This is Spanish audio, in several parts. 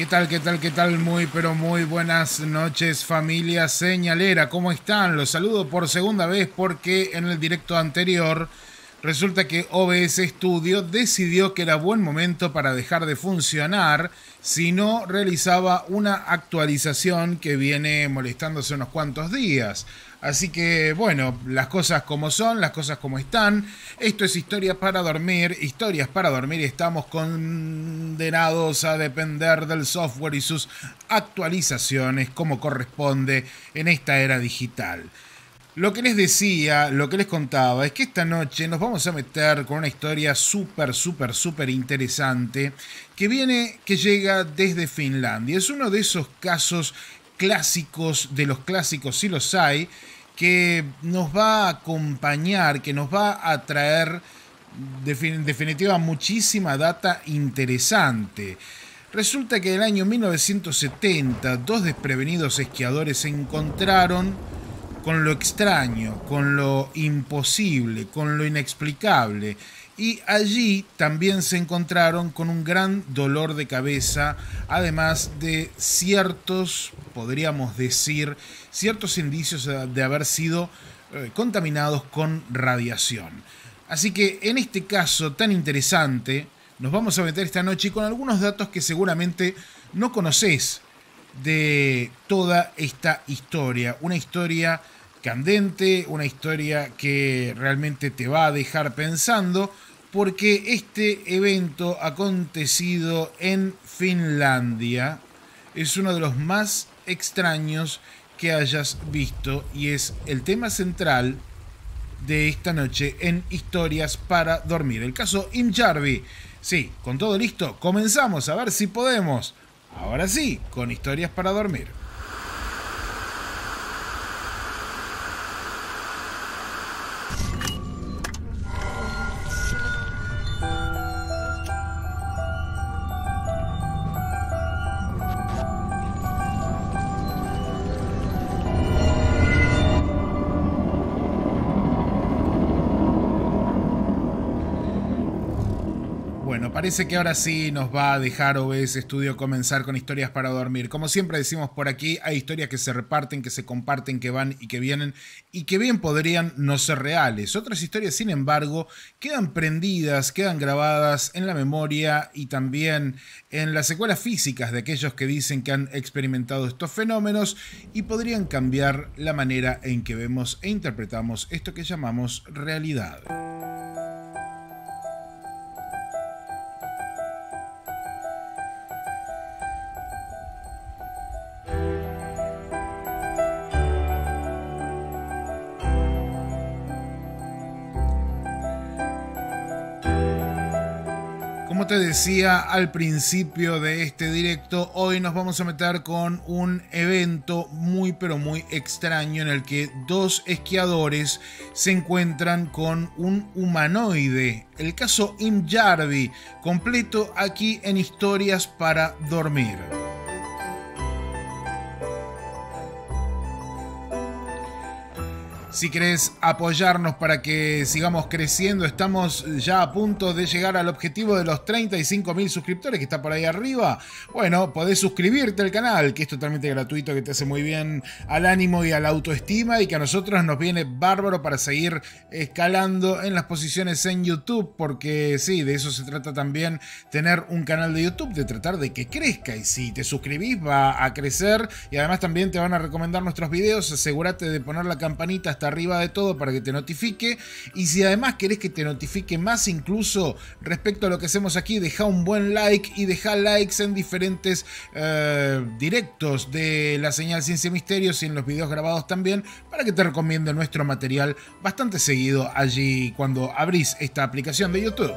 ¿Qué tal, qué tal, qué tal? Muy, pero muy buenas noches familia señalera. ¿Cómo están? Los saludo por segunda vez porque en el directo anterior resulta que OBS Studio decidió que era buen momento para dejar de funcionar si no realizaba una actualización que viene molestándose unos cuantos días. Así que bueno, las cosas como son, las cosas como están. Esto es Historia para Dormir. Historias para Dormir. y Estamos condenados a depender del software y sus actualizaciones como corresponde en esta era digital. Lo que les decía, lo que les contaba, es que esta noche nos vamos a meter con una historia súper, súper, súper interesante que viene, que llega desde Finlandia. Es uno de esos casos clásicos de los clásicos, si los hay, que nos va a acompañar, que nos va a traer en definitiva muchísima data interesante. Resulta que en el año 1970 dos desprevenidos esquiadores se encontraron con lo extraño, con lo imposible, con lo inexplicable y allí también se encontraron con un gran dolor de cabeza, además de ciertos, podríamos decir, ciertos indicios de haber sido eh, contaminados con radiación. Así que en este caso tan interesante, nos vamos a meter esta noche con algunos datos que seguramente no conoces de toda esta historia. Una historia candente, una historia que realmente te va a dejar pensando porque este evento acontecido en Finlandia es uno de los más extraños que hayas visto y es el tema central de esta noche en Historias para Dormir. El caso Imjarvi. Sí, con todo listo, comenzamos a ver si podemos. Ahora sí, con Historias para Dormir. parece que ahora sí nos va a dejar OBS Estudio comenzar con historias para dormir. Como siempre decimos por aquí, hay historias que se reparten, que se comparten, que van y que vienen, y que bien podrían no ser reales. Otras historias, sin embargo, quedan prendidas, quedan grabadas en la memoria y también en las secuelas físicas de aquellos que dicen que han experimentado estos fenómenos y podrían cambiar la manera en que vemos e interpretamos esto que llamamos realidad. decía al principio de este directo, hoy nos vamos a meter con un evento muy pero muy extraño en el que dos esquiadores se encuentran con un humanoide. El caso Im completo aquí en Historias para Dormir. si querés apoyarnos para que sigamos creciendo. Estamos ya a punto de llegar al objetivo de los 35 mil suscriptores que está por ahí arriba. Bueno, podés suscribirte al canal, que es totalmente gratuito, que te hace muy bien al ánimo y a la autoestima y que a nosotros nos viene bárbaro para seguir escalando en las posiciones en YouTube, porque sí, de eso se trata también tener un canal de YouTube, de tratar de que crezca y si te suscribís va a crecer y además también te van a recomendar nuestros videos, asegúrate de poner la campanita arriba de todo para que te notifique. Y si además querés que te notifique más incluso respecto a lo que hacemos aquí, deja un buen like y deja likes en diferentes eh, directos de la señal Ciencia y Misterios y en los videos grabados también para que te recomiende nuestro material bastante seguido allí cuando abrís esta aplicación de YouTube.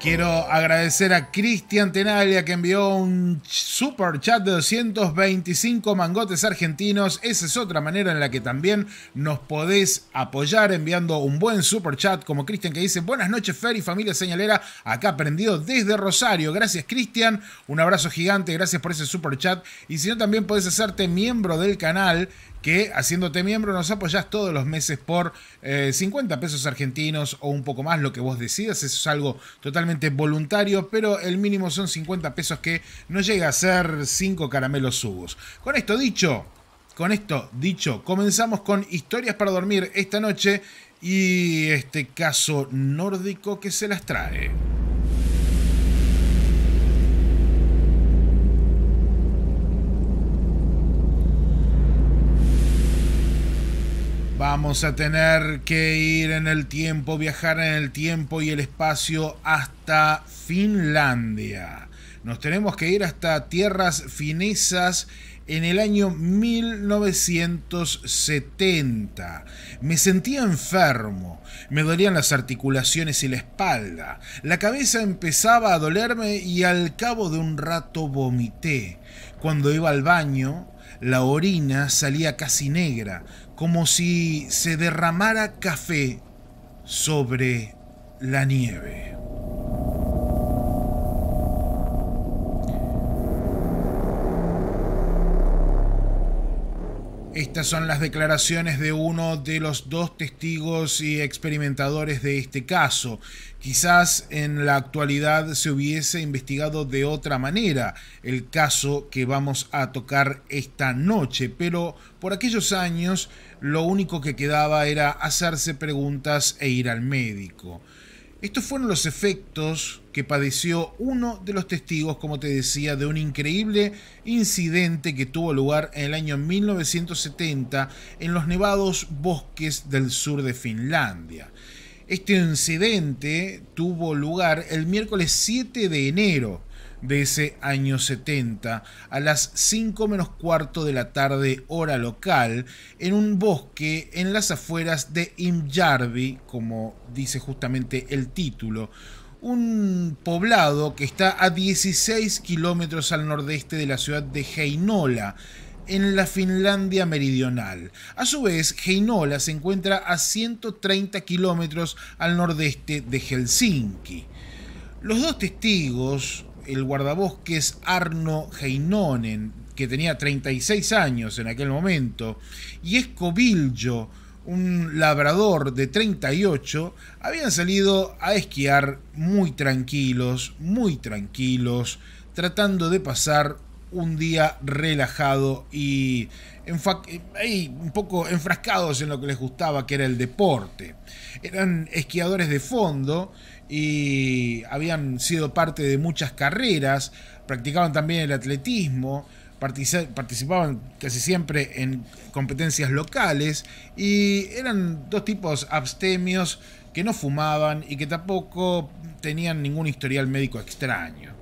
Quiero agradecer a Cristian Tenaglia que envió un super chat de 225 mangotes argentinos. Esa es otra manera en la que también nos podés apoyar enviando un buen super chat como Cristian que dice buenas noches Fer y familia señalera acá aprendido desde Rosario. Gracias Cristian, un abrazo gigante, gracias por ese super chat. Y si no también podés hacerte miembro del canal que haciéndote miembro nos apoyás todos los meses por 50 eh, pesos argentinos o un poco más, lo que vos decidas. Eso es algo totalmente voluntario, pero el mínimo son 50 pesos que no llega a ser 5 caramelos subos. Con esto dicho, con esto dicho, comenzamos con historias para dormir esta noche y este caso nórdico que se las trae. Vamos a tener que ir en el tiempo, viajar en el tiempo y el espacio hasta Finlandia. Nos tenemos que ir hasta tierras finesas en el año 1970. Me sentía enfermo, me dolían las articulaciones y la espalda, la cabeza empezaba a dolerme y al cabo de un rato vomité. Cuando iba al baño, la orina salía casi negra, como si se derramara café sobre la nieve. Estas son las declaraciones de uno de los dos testigos y experimentadores de este caso. Quizás en la actualidad se hubiese investigado de otra manera el caso que vamos a tocar esta noche, pero por aquellos años lo único que quedaba era hacerse preguntas e ir al médico. Estos fueron los efectos que padeció uno de los testigos, como te decía, de un increíble incidente que tuvo lugar en el año 1970 en los nevados bosques del sur de Finlandia. Este incidente tuvo lugar el miércoles 7 de enero de ese año 70 a las 5 menos cuarto de la tarde hora local en un bosque en las afueras de Imjarvi, como dice justamente el título, un poblado que está a 16 kilómetros al nordeste de la ciudad de Heinola, en la Finlandia meridional. A su vez, Heinola se encuentra a 130 kilómetros al nordeste de Helsinki. Los dos testigos, el guardabosques Arno Heinonen, que tenía 36 años en aquel momento, y Escobillo, un labrador de 38, habían salido a esquiar muy tranquilos, muy tranquilos, tratando de pasar un día relajado y, y, un poco enfrascados en lo que les gustaba, que era el deporte. Eran esquiadores de fondo y habían sido parte de muchas carreras, practicaban también el atletismo, participaban casi siempre en competencias locales y eran dos tipos abstemios que no fumaban y que tampoco tenían ningún historial médico extraño.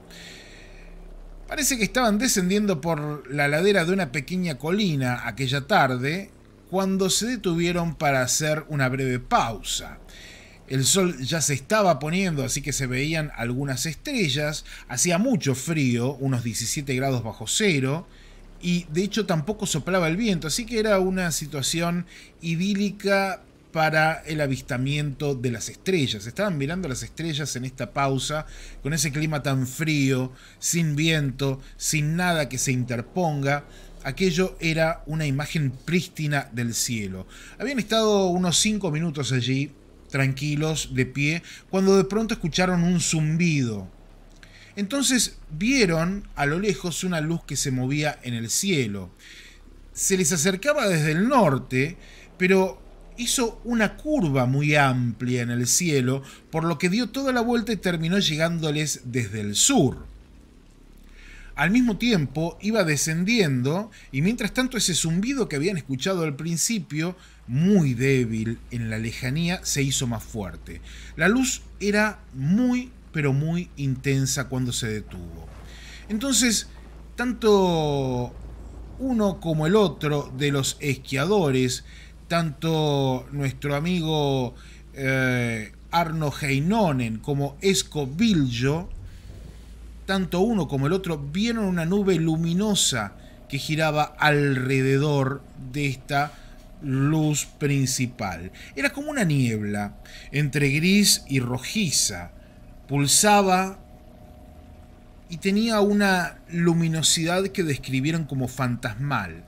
Parece que estaban descendiendo por la ladera de una pequeña colina aquella tarde cuando se detuvieron para hacer una breve pausa. El sol ya se estaba poniendo, así que se veían algunas estrellas. Hacía mucho frío, unos 17 grados bajo cero. Y de hecho tampoco soplaba el viento, así que era una situación idílica para el avistamiento de las estrellas. Estaban mirando las estrellas en esta pausa, con ese clima tan frío, sin viento, sin nada que se interponga. Aquello era una imagen prístina del cielo. Habían estado unos 5 minutos allí tranquilos, de pie, cuando de pronto escucharon un zumbido. Entonces vieron a lo lejos una luz que se movía en el cielo. Se les acercaba desde el norte, pero hizo una curva muy amplia en el cielo, por lo que dio toda la vuelta y terminó llegándoles desde el sur. Al mismo tiempo iba descendiendo y mientras tanto ese zumbido que habían escuchado al principio muy débil en la lejanía, se hizo más fuerte. La luz era muy, pero muy intensa cuando se detuvo. Entonces, tanto uno como el otro de los esquiadores, tanto nuestro amigo eh, Arno Heinonen como Esco tanto uno como el otro vieron una nube luminosa que giraba alrededor de esta luz principal. Era como una niebla, entre gris y rojiza. Pulsaba y tenía una luminosidad que describieron como fantasmal.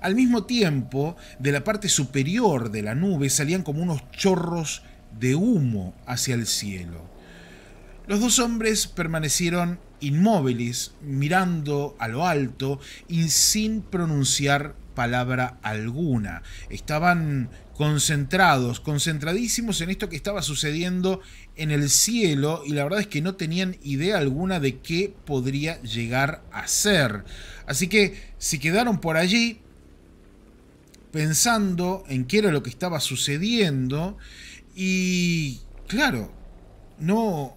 Al mismo tiempo, de la parte superior de la nube salían como unos chorros de humo hacia el cielo. Los dos hombres permanecieron inmóviles, mirando a lo alto y sin pronunciar palabra alguna. Estaban concentrados, concentradísimos en esto que estaba sucediendo en el cielo y la verdad es que no tenían idea alguna de qué podría llegar a ser. Así que se quedaron por allí pensando en qué era lo que estaba sucediendo y claro, no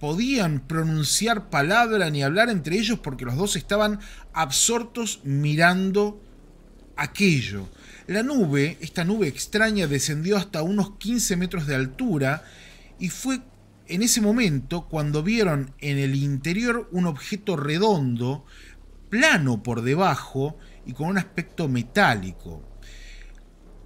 podían pronunciar palabra ni hablar entre ellos porque los dos estaban absortos mirando aquello. La nube, esta nube extraña, descendió hasta unos 15 metros de altura y fue en ese momento cuando vieron en el interior un objeto redondo, plano por debajo y con un aspecto metálico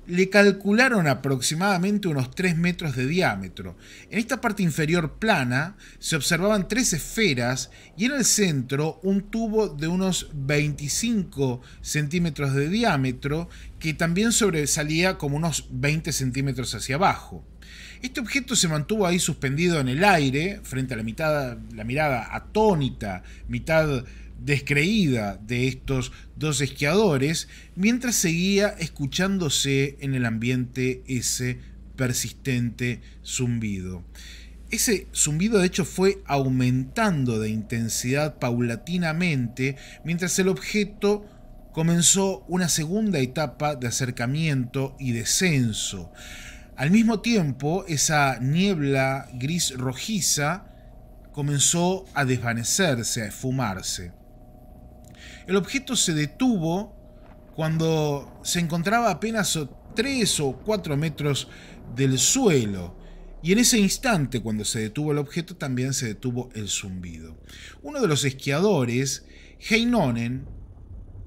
le calcularon aproximadamente unos 3 metros de diámetro. En esta parte inferior plana se observaban tres esferas y en el centro un tubo de unos 25 centímetros de diámetro que también sobresalía como unos 20 centímetros hacia abajo. Este objeto se mantuvo ahí suspendido en el aire, frente a la mitad, la mirada atónita, mitad descreída de estos dos esquiadores mientras seguía escuchándose en el ambiente ese persistente zumbido. Ese zumbido de hecho fue aumentando de intensidad paulatinamente mientras el objeto comenzó una segunda etapa de acercamiento y descenso. Al mismo tiempo, esa niebla gris rojiza comenzó a desvanecerse, a esfumarse. El objeto se detuvo cuando se encontraba apenas 3 o 4 metros del suelo. Y en ese instante, cuando se detuvo el objeto, también se detuvo el zumbido. Uno de los esquiadores, Heinonen,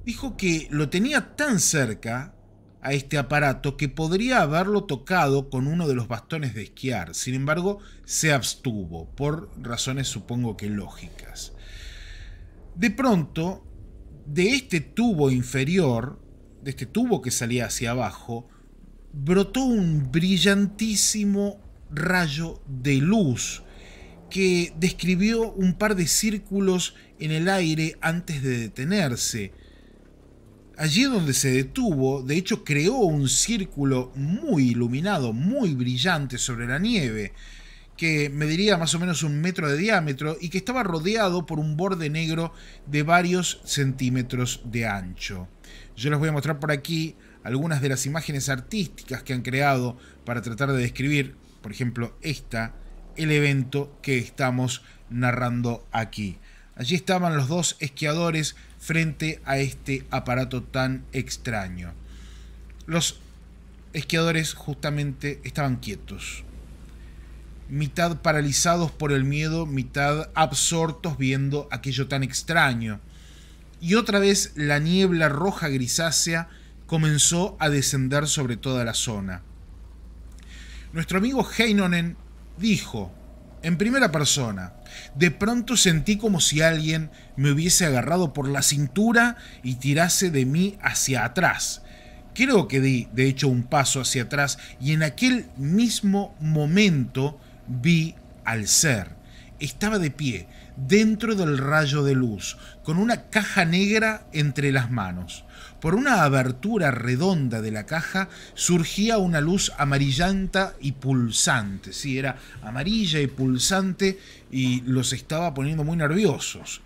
dijo que lo tenía tan cerca a este aparato que podría haberlo tocado con uno de los bastones de esquiar. Sin embargo, se abstuvo, por razones supongo que lógicas. De pronto, de este tubo inferior, de este tubo que salía hacia abajo, brotó un brillantísimo rayo de luz que describió un par de círculos en el aire antes de detenerse. Allí donde se detuvo, de hecho creó un círculo muy iluminado, muy brillante sobre la nieve, que mediría más o menos un metro de diámetro y que estaba rodeado por un borde negro de varios centímetros de ancho. Yo les voy a mostrar por aquí algunas de las imágenes artísticas que han creado para tratar de describir, por ejemplo, esta, el evento que estamos narrando aquí. Allí estaban los dos esquiadores frente a este aparato tan extraño. Los esquiadores justamente estaban quietos, mitad paralizados por el miedo, mitad absortos viendo aquello tan extraño. Y otra vez la niebla roja grisácea comenzó a descender sobre toda la zona. Nuestro amigo Heinonen dijo, en primera persona, de pronto sentí como si alguien me hubiese agarrado por la cintura y tirase de mí hacia atrás. Creo que di, de hecho, un paso hacia atrás y en aquel mismo momento vi al ser. Estaba de pie, dentro del rayo de luz, con una caja negra entre las manos. Por una abertura redonda de la caja surgía una luz amarillanta y pulsante. Sí, era amarilla y pulsante y los estaba poniendo muy nerviosos.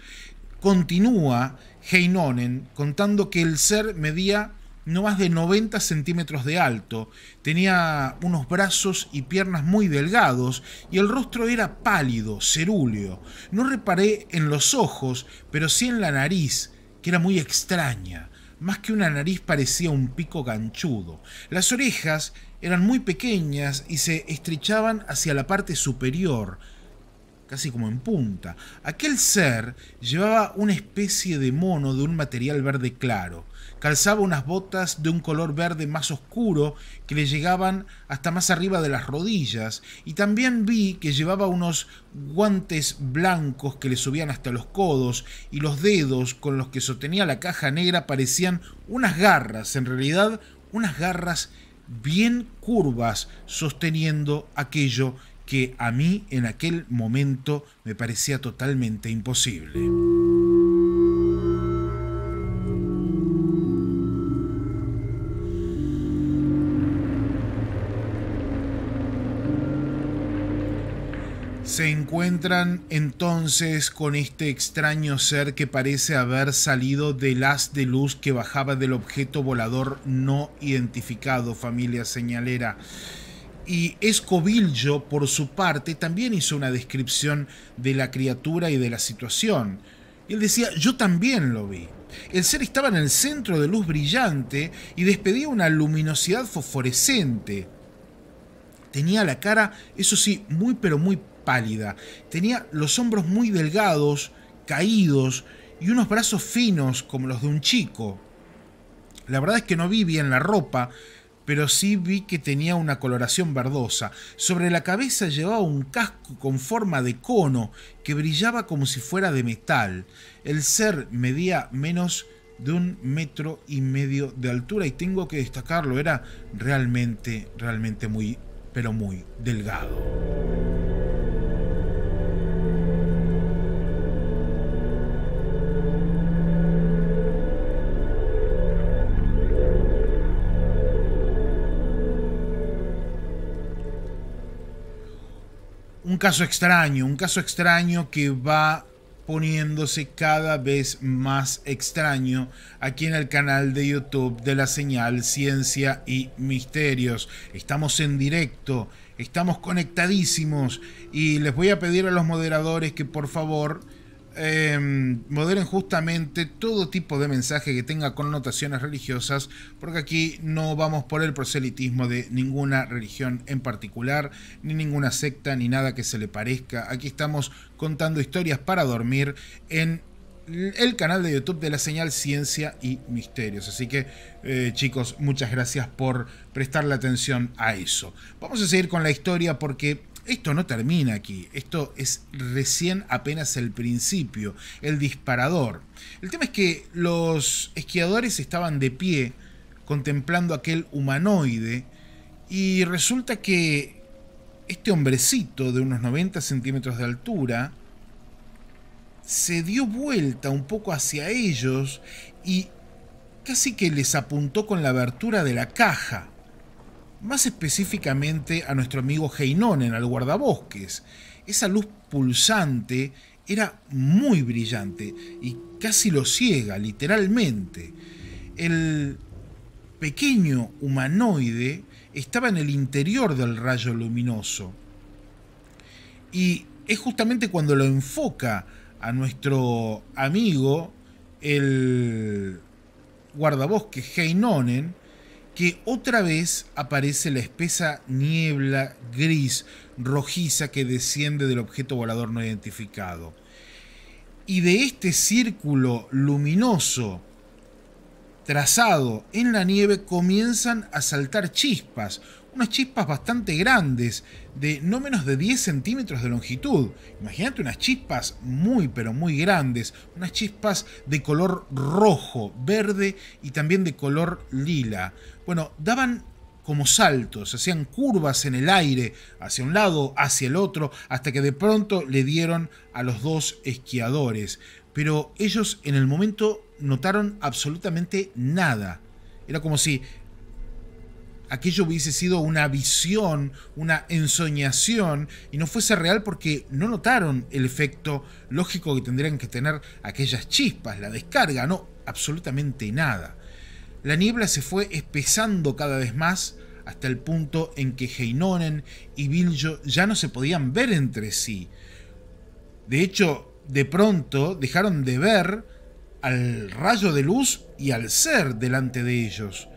Continúa Heinonen contando que el ser medía no más de 90 centímetros de alto, tenía unos brazos y piernas muy delgados y el rostro era pálido, cerúleo. No reparé en los ojos, pero sí en la nariz, que era muy extraña. Más que una nariz parecía un pico ganchudo. Las orejas eran muy pequeñas y se estrechaban hacia la parte superior, casi como en punta. Aquel ser llevaba una especie de mono de un material verde claro. Calzaba unas botas de un color verde más oscuro que le llegaban hasta más arriba de las rodillas y también vi que llevaba unos guantes blancos que le subían hasta los codos y los dedos con los que sostenía la caja negra parecían unas garras, en realidad unas garras bien curvas sosteniendo aquello que a mí en aquel momento me parecía totalmente imposible. Se encuentran entonces con este extraño ser que parece haber salido del haz de luz que bajaba del objeto volador no identificado, familia señalera. Y Escobillo, por su parte, también hizo una descripción de la criatura y de la situación. Y él decía, yo también lo vi. El ser estaba en el centro de luz brillante y despedía una luminosidad fosforescente. Tenía la cara, eso sí, muy pero muy pálida. Tenía los hombros muy delgados, caídos, y unos brazos finos como los de un chico. La verdad es que no vi bien la ropa, pero sí vi que tenía una coloración verdosa. Sobre la cabeza llevaba un casco con forma de cono que brillaba como si fuera de metal. El ser medía menos de un metro y medio de altura y tengo que destacarlo, era realmente, realmente muy, pero muy delgado. un caso extraño, un caso extraño que va poniéndose cada vez más extraño aquí en el canal de YouTube de la señal Ciencia y Misterios. Estamos en directo, estamos conectadísimos y les voy a pedir a los moderadores que por favor Em, moderen justamente todo tipo de mensaje que tenga connotaciones religiosas, porque aquí no vamos por el proselitismo de ninguna religión en particular, ni ninguna secta, ni nada que se le parezca. Aquí estamos contando historias para dormir en el canal de YouTube de la señal Ciencia y Misterios. Así que, eh, chicos, muchas gracias por prestarle atención a eso. Vamos a seguir con la historia porque esto no termina aquí, esto es recién apenas el principio, el disparador. El tema es que los esquiadores estaban de pie contemplando aquel humanoide y resulta que este hombrecito de unos 90 centímetros de altura se dio vuelta un poco hacia ellos y casi que les apuntó con la abertura de la caja más específicamente a nuestro amigo Heinonen, al guardabosques. Esa luz pulsante era muy brillante y casi lo ciega, literalmente. El pequeño humanoide estaba en el interior del rayo luminoso. Y es justamente cuando lo enfoca a nuestro amigo, el guardabosque Heinonen, que otra vez aparece la espesa niebla gris rojiza que desciende del objeto volador no identificado. Y de este círculo luminoso trazado en la nieve comienzan a saltar chispas, unas chispas bastante grandes, de no menos de 10 centímetros de longitud. Imagínate unas chispas muy, pero muy grandes, unas chispas de color rojo, verde y también de color lila. Bueno, daban como saltos, hacían curvas en el aire, hacia un lado, hacia el otro, hasta que de pronto le dieron a los dos esquiadores. Pero ellos en el momento notaron absolutamente nada. Era como si aquello hubiese sido una visión, una ensoñación y no fuese real porque no notaron el efecto lógico que tendrían que tener aquellas chispas, la descarga, no, absolutamente nada. La niebla se fue espesando cada vez más hasta el punto en que Heinonen y Viljo ya no se podían ver entre sí. De hecho, de pronto dejaron de ver al rayo de luz y al ser delante de ellos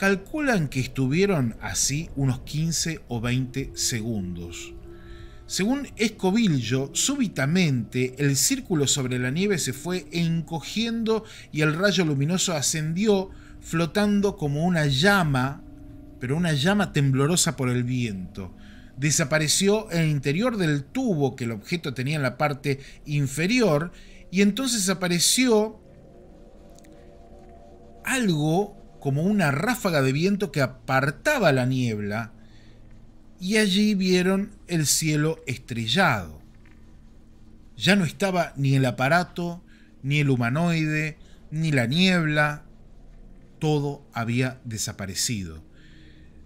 calculan que estuvieron así unos 15 o 20 segundos. Según Escobillo, súbitamente el círculo sobre la nieve se fue encogiendo y el rayo luminoso ascendió flotando como una llama, pero una llama temblorosa por el viento. Desapareció el interior del tubo que el objeto tenía en la parte inferior y entonces apareció algo como una ráfaga de viento que apartaba la niebla, y allí vieron el cielo estrellado. Ya no estaba ni el aparato, ni el humanoide, ni la niebla, todo había desaparecido.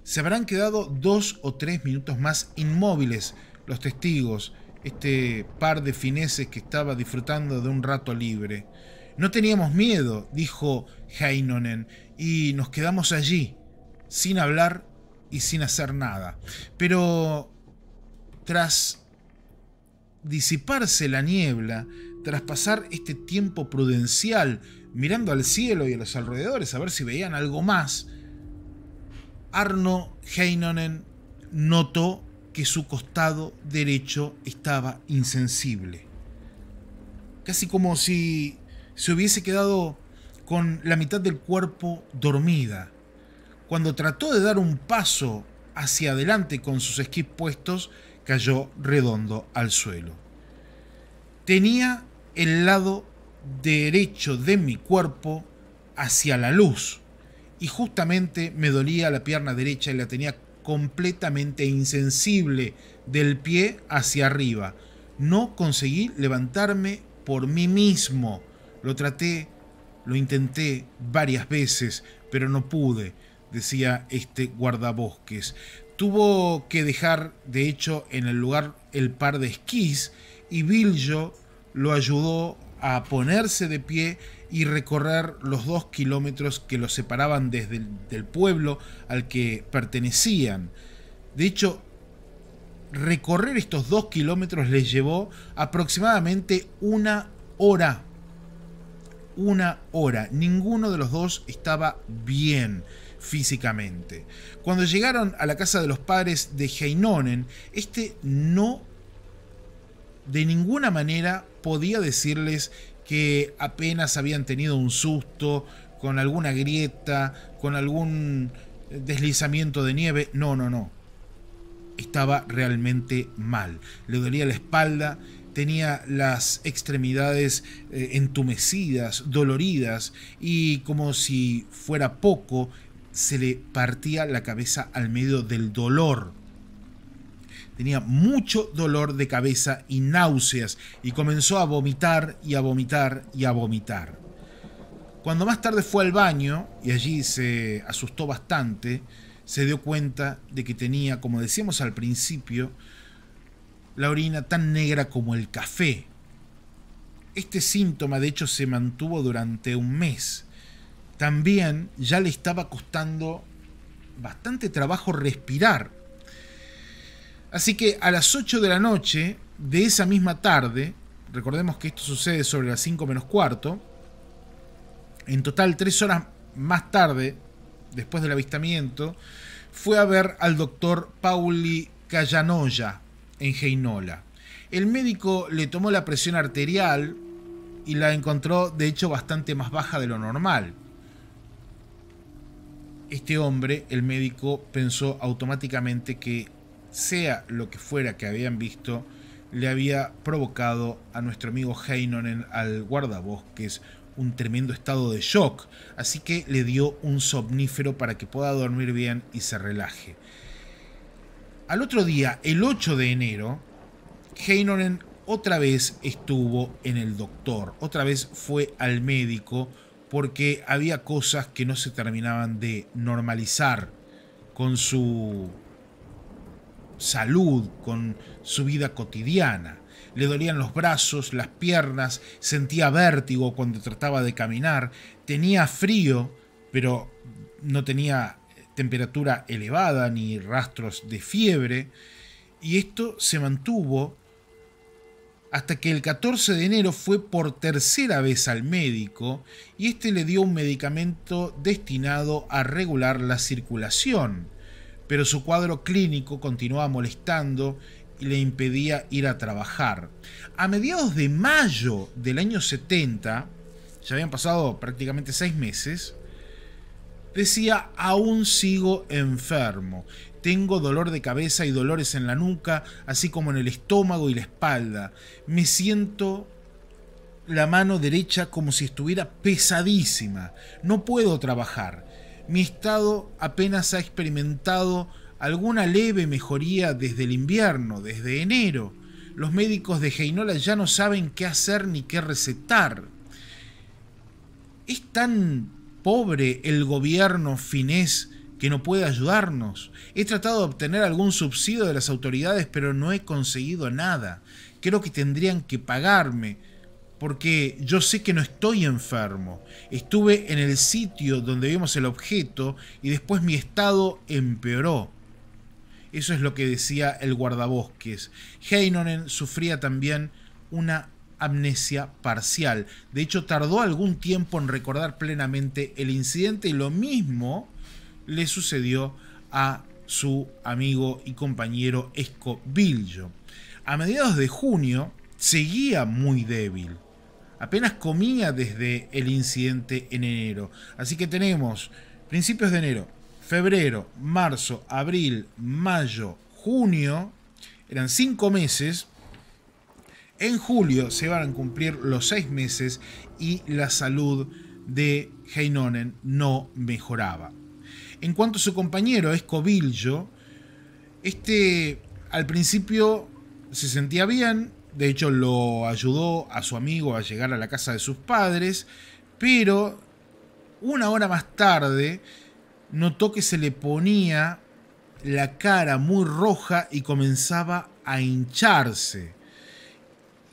Se habrán quedado dos o tres minutos más inmóviles los testigos, este par de fineses que estaba disfrutando de un rato libre. No teníamos miedo, dijo Heinonen y nos quedamos allí, sin hablar y sin hacer nada. Pero tras disiparse la niebla, tras pasar este tiempo prudencial, mirando al cielo y a los alrededores a ver si veían algo más, Arno Heinonen notó que su costado derecho estaba insensible. Casi como si se hubiese quedado con la mitad del cuerpo dormida. Cuando trató de dar un paso hacia adelante con sus esquís puestos, cayó redondo al suelo. Tenía el lado derecho de mi cuerpo hacia la luz y justamente me dolía la pierna derecha y la tenía completamente insensible del pie hacia arriba. No conseguí levantarme por mí mismo. Lo traté lo intenté varias veces, pero no pude, decía este guardabosques. Tuvo que dejar, de hecho, en el lugar el par de esquís y Biljo lo ayudó a ponerse de pie y recorrer los dos kilómetros que los separaban desde el pueblo al que pertenecían. De hecho, recorrer estos dos kilómetros les llevó aproximadamente una hora una hora. Ninguno de los dos estaba bien físicamente. Cuando llegaron a la casa de los padres de Heinonen, este no de ninguna manera podía decirles que apenas habían tenido un susto, con alguna grieta, con algún deslizamiento de nieve. No, no, no. Estaba realmente mal. Le dolía la espalda, tenía las extremidades eh, entumecidas, doloridas, y como si fuera poco, se le partía la cabeza al medio del dolor. Tenía mucho dolor de cabeza y náuseas, y comenzó a vomitar y a vomitar y a vomitar. Cuando más tarde fue al baño, y allí se asustó bastante, se dio cuenta de que tenía, como decíamos al principio, la orina tan negra como el café. Este síntoma de hecho se mantuvo durante un mes. También ya le estaba costando bastante trabajo respirar. Así que a las 8 de la noche de esa misma tarde, recordemos que esto sucede sobre las 5 menos cuarto, en total tres horas más tarde, después del avistamiento, fue a ver al doctor Pauli Callanoya, en Heinola. El médico le tomó la presión arterial y la encontró de hecho bastante más baja de lo normal. Este hombre, el médico, pensó automáticamente que sea lo que fuera que habían visto, le había provocado a nuestro amigo Heinonen al guardabosques un tremendo estado de shock, así que le dio un somnífero para que pueda dormir bien y se relaje. Al otro día, el 8 de enero, Heinonen otra vez estuvo en el doctor, otra vez fue al médico porque había cosas que no se terminaban de normalizar con su salud, con su vida cotidiana. Le dolían los brazos, las piernas, sentía vértigo cuando trataba de caminar, tenía frío, pero no tenía temperatura elevada ni rastros de fiebre, y esto se mantuvo hasta que el 14 de enero fue por tercera vez al médico y este le dio un medicamento destinado a regular la circulación, pero su cuadro clínico continuaba molestando y le impedía ir a trabajar. A mediados de mayo del año 70, ya habían pasado prácticamente seis meses, decía, aún sigo enfermo. Tengo dolor de cabeza y dolores en la nuca, así como en el estómago y la espalda. Me siento la mano derecha como si estuviera pesadísima. No puedo trabajar. Mi estado apenas ha experimentado alguna leve mejoría desde el invierno, desde enero. Los médicos de Heinola ya no saben qué hacer ni qué recetar. Es tan pobre el gobierno finés que no puede ayudarnos. He tratado de obtener algún subsidio de las autoridades, pero no he conseguido nada. Creo que tendrían que pagarme, porque yo sé que no estoy enfermo. Estuve en el sitio donde vimos el objeto y después mi estado empeoró. Eso es lo que decía el guardabosques. Heinonen sufría también una amnesia parcial. De hecho, tardó algún tiempo en recordar plenamente el incidente y lo mismo le sucedió a su amigo y compañero Escobillo. A mediados de junio seguía muy débil. Apenas comía desde el incidente en enero. Así que tenemos principios de enero, febrero, marzo, abril, mayo, junio. Eran cinco meses en julio se iban a cumplir los seis meses y la salud de Heinonen no mejoraba. En cuanto a su compañero Escobillo, este al principio se sentía bien, de hecho lo ayudó a su amigo a llegar a la casa de sus padres, pero una hora más tarde notó que se le ponía la cara muy roja y comenzaba a hincharse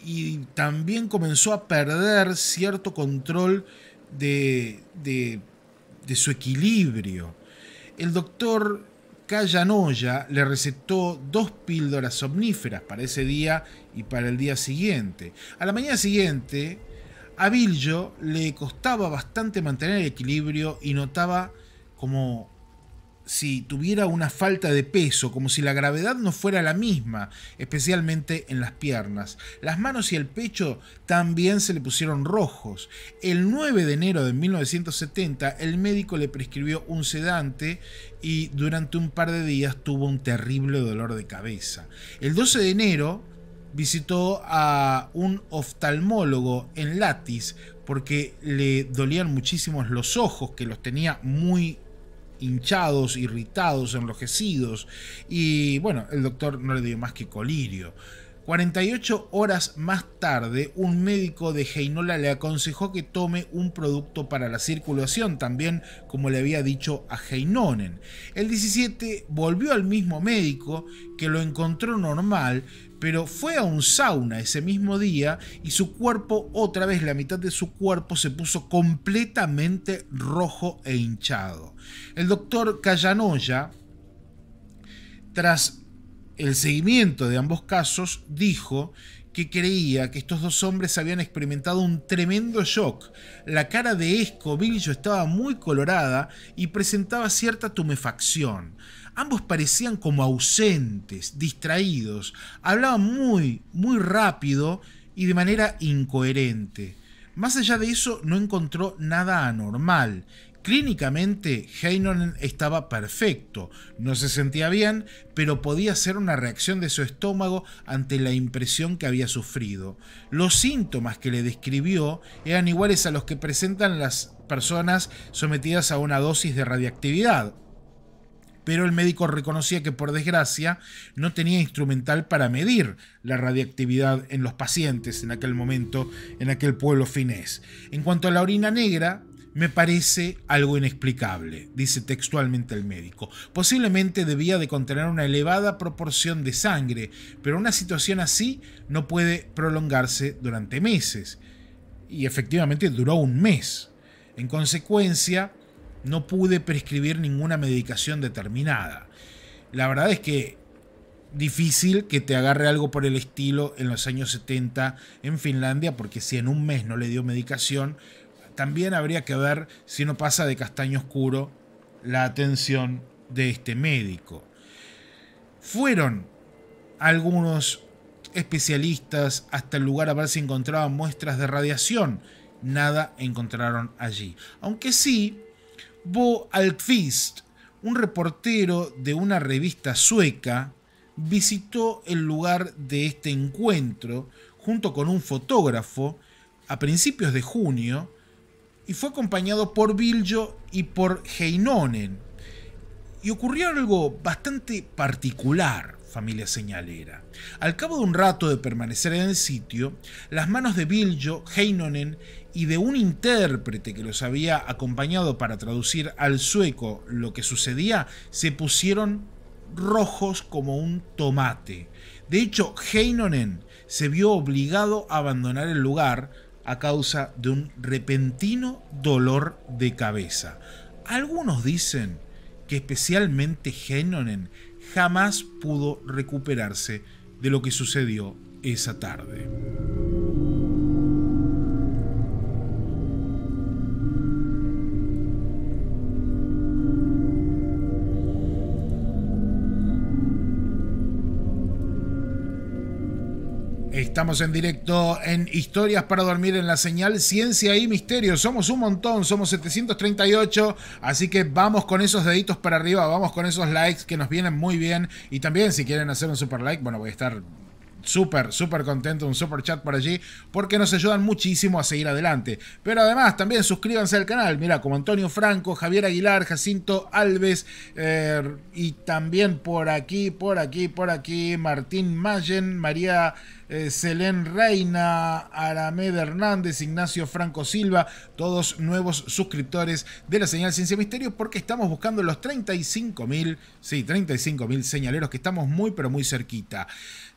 y también comenzó a perder cierto control de, su equilibrio. El doctor Callanoya le recetó dos píldoras somníferas para ese día y para el día siguiente. A la mañana siguiente, a yo le costaba bastante mantener el equilibrio y notaba como si tuviera una falta de peso, como si la gravedad no fuera la misma, especialmente en las piernas. Las manos y el pecho también se le pusieron rojos. El 9 de enero de 1970 el médico le prescribió un sedante y durante un par de días tuvo un terrible dolor de cabeza. El 12 de enero visitó a un oftalmólogo en Latis porque le dolían muchísimos los ojos, que los tenía muy hinchados, irritados, enrojecidos. Y bueno, el doctor no le dio más que colirio. 48 horas más tarde, un médico de Heinola le aconsejó que tome un producto para la circulación, también como le había dicho a Heinonen. El 17 volvió al mismo médico, que lo encontró normal, pero fue a un sauna ese mismo día y su cuerpo, otra vez la mitad de su cuerpo, se puso completamente rojo e hinchado. El doctor Callanoya, tras el seguimiento de ambos casos, dijo que creía que estos dos hombres habían experimentado un tremendo shock. La cara de Escobillo estaba muy colorada y presentaba cierta tumefacción. Ambos parecían como ausentes, distraídos, hablaban muy, muy rápido y de manera incoherente. Más allá de eso, no encontró nada anormal. Clínicamente, Heinonen estaba perfecto, no se sentía bien, pero podía ser una reacción de su estómago ante la impresión que había sufrido. Los síntomas que le describió eran iguales a los que presentan las personas sometidas a una dosis de radiactividad, pero el médico reconocía que por desgracia no tenía instrumental para medir la radiactividad en los pacientes en aquel momento, en aquel pueblo finés. En cuanto a la orina negra, me parece algo inexplicable, dice textualmente el médico. Posiblemente debía de contener una elevada proporción de sangre, pero una situación así no puede prolongarse durante meses. Y efectivamente duró un mes. En consecuencia, no pude prescribir ninguna medicación determinada. La verdad es que difícil que te agarre algo por el estilo en los años 70 en Finlandia, porque si en un mes no le dio medicación, también habría que ver si no pasa de castaño oscuro la atención de este médico. Fueron algunos especialistas hasta el lugar a ver si encontraban muestras de radiación. Nada encontraron allí. Aunque sí, Bo Altvist, un reportero de una revista sueca, visitó el lugar de este encuentro junto con un fotógrafo a principios de junio y fue acompañado por Biljo y por Heinonen. Y ocurrió algo bastante particular familia señalera. Al cabo de un rato de permanecer en el sitio, las manos de Biljo, Heinonen y de un intérprete que los había acompañado para traducir al sueco lo que sucedía, se pusieron rojos como un tomate. De hecho, Heinonen se vio obligado a abandonar el lugar a causa de un repentino dolor de cabeza. Algunos dicen que especialmente Heinonen jamás pudo recuperarse de lo que sucedió esa tarde. Estamos en directo en Historias para Dormir en la señal Ciencia y Misterio. Somos un montón, somos 738, así que vamos con esos deditos para arriba, vamos con esos likes que nos vienen muy bien. Y también si quieren hacer un super like, bueno, voy a estar súper, súper contento, un súper chat por allí, porque nos ayudan muchísimo a seguir adelante. Pero además, también suscríbanse al canal, mira, como Antonio Franco, Javier Aguilar, Jacinto Alves, eh, y también por aquí, por aquí, por aquí, Martín Mayen, María eh, Selén Reina, Aramed Hernández, Ignacio Franco Silva, todos nuevos suscriptores de la señal Ciencia Misterio, porque estamos buscando los 35.000, sí, 35.000 señaleros, que estamos muy, pero muy cerquita.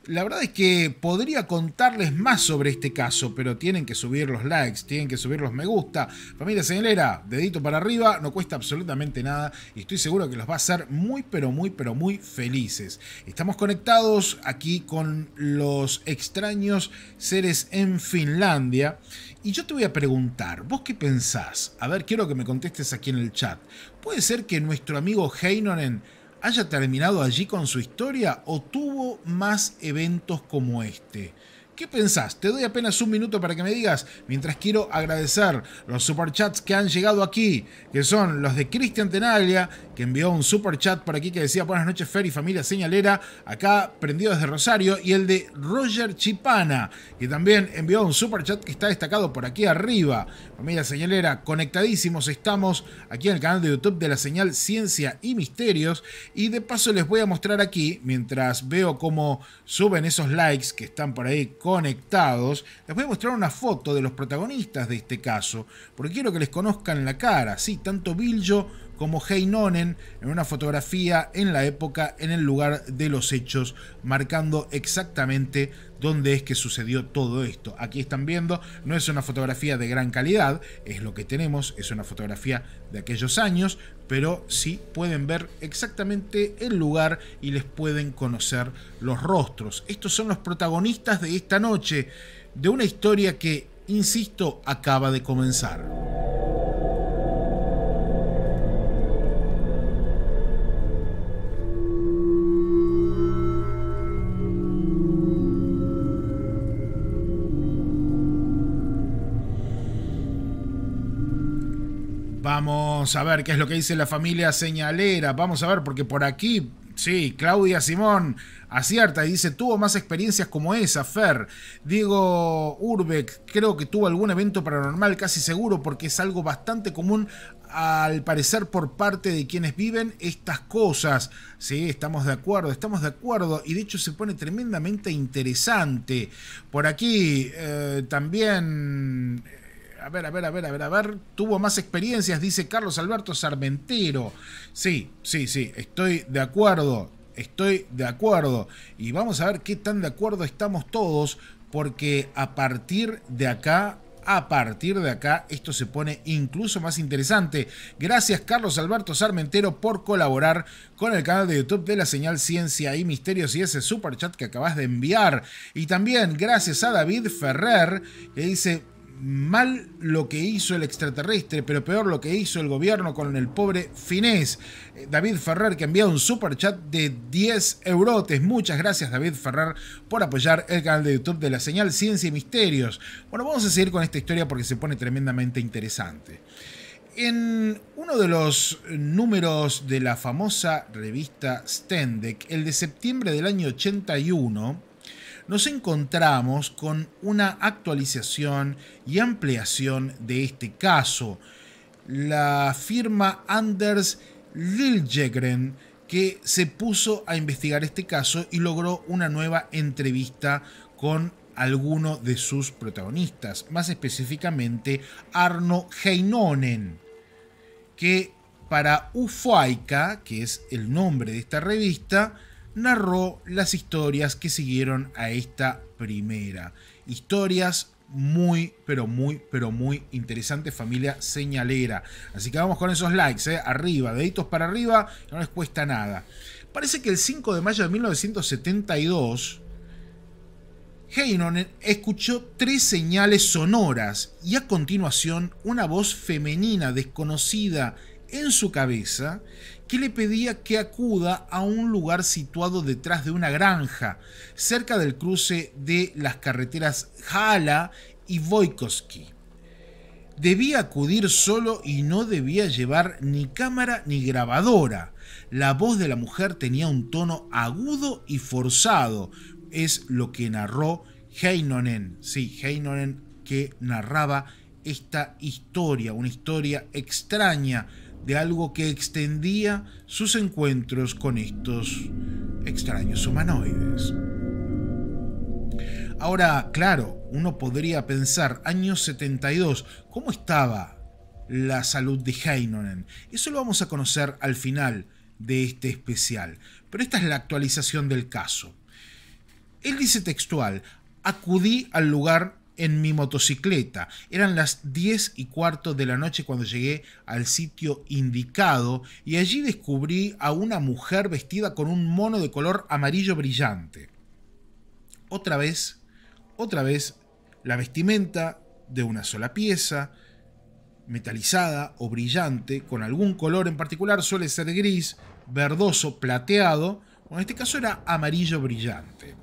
La verdad es que podría contarles más sobre este caso, pero tienen que subir los likes, tienen que subir los me gusta. Familia señalera, dedito para arriba, no cuesta absolutamente nada y estoy seguro que los va a hacer muy, pero muy, pero muy felices. Estamos conectados aquí con los extraños seres en Finlandia y yo te voy a preguntar, ¿vos qué pensás? A ver, quiero que me contestes aquí en el chat. ¿Puede ser que nuestro amigo Heinonen haya terminado allí con su historia o tuvo más eventos como este? ¿Qué pensás? Te doy apenas un minuto para que me digas, mientras quiero agradecer los superchats que han llegado aquí, que son los de Cristian Tenaglia, que envió un superchat por aquí que decía buenas noches Fer y familia señalera, acá prendido desde Rosario, y el de Roger Chipana, que también envió un superchat que está destacado por aquí arriba. Familia señalera, conectadísimos estamos aquí en el canal de YouTube de la señal Ciencia y Misterios, y de paso les voy a mostrar aquí, mientras veo cómo suben esos likes que están por ahí conectados, les voy a mostrar una foto de los protagonistas de este caso, porque quiero que les conozcan la cara, sí, tanto Biljo como Heinonen en una fotografía en la época en el lugar de los hechos, marcando exactamente dónde es que sucedió todo esto. Aquí están viendo, no es una fotografía de gran calidad, es lo que tenemos, es una fotografía de aquellos años, pero sí pueden ver exactamente el lugar y les pueden conocer los rostros. Estos son los protagonistas de esta noche, de una historia que, insisto, acaba de comenzar. Vamos a ver qué es lo que dice la familia señalera. Vamos a ver, porque por aquí, sí, Claudia Simón acierta y dice, tuvo más experiencias como esa, Fer. Diego Urbeck, creo que tuvo algún evento paranormal, casi seguro, porque es algo bastante común al parecer por parte de quienes viven estas cosas. Sí, estamos de acuerdo, estamos de acuerdo. Y de hecho se pone tremendamente interesante. Por aquí eh, también a ver, a ver, a ver, a ver, a ver. Tuvo más experiencias, dice Carlos Alberto Sarmentero. Sí, sí, sí, estoy de acuerdo. Estoy de acuerdo. Y vamos a ver qué tan de acuerdo estamos todos, porque a partir de acá a partir de acá esto se pone incluso más interesante. Gracias Carlos Alberto Sarmentero por colaborar con el canal de YouTube de la señal Ciencia y Misterios y ese super chat que acabas de enviar. Y también gracias a David Ferrer que dice mal lo que hizo el extraterrestre, pero peor lo que hizo el gobierno con el pobre finés. Eh, David Ferrer que envió un superchat chat de 10 eurotes. Muchas gracias David Ferrer por apoyar el canal de YouTube de la señal Ciencia y Misterios. Bueno, vamos a seguir con esta historia porque se pone tremendamente interesante. En uno de los números de la famosa revista Stendek, el de septiembre del año 81, nos encontramos con una actualización y ampliación de este caso. La firma Anders Liljegren que se puso a investigar este caso y logró una nueva entrevista con alguno de sus protagonistas, más específicamente Arno Heinonen, que para Ufoica, que es el nombre de esta revista, narró las historias que siguieron a esta primera. Historias muy, pero muy, pero muy interesantes, familia señalera. Así que vamos con esos likes, eh. arriba, deditos para arriba, no les cuesta nada. Parece que el 5 de mayo de 1972, Heinonen escuchó tres señales sonoras y a continuación una voz femenina desconocida en su cabeza le pedía que acuda a un lugar situado detrás de una granja, cerca del cruce de las carreteras Jala y Voikoski. Debía acudir solo y no debía llevar ni cámara ni grabadora. La voz de la mujer tenía un tono agudo y forzado, es lo que narró Heinonen. Sí, Heinonen que narraba esta historia, una historia extraña de algo que extendía sus encuentros con estos extraños humanoides. Ahora, claro, uno podría pensar, años 72, ¿cómo estaba la salud de Heinonen? Eso lo vamos a conocer al final de este especial, pero esta es la actualización del caso. Él dice textual, acudí al lugar en mi motocicleta. Eran las 10 y cuarto de la noche cuando llegué al sitio indicado y allí descubrí a una mujer vestida con un mono de color amarillo brillante. Otra vez, otra vez, la vestimenta de una sola pieza, metalizada o brillante, con algún color en particular, suele ser gris, verdoso, plateado, o en este caso era amarillo brillante.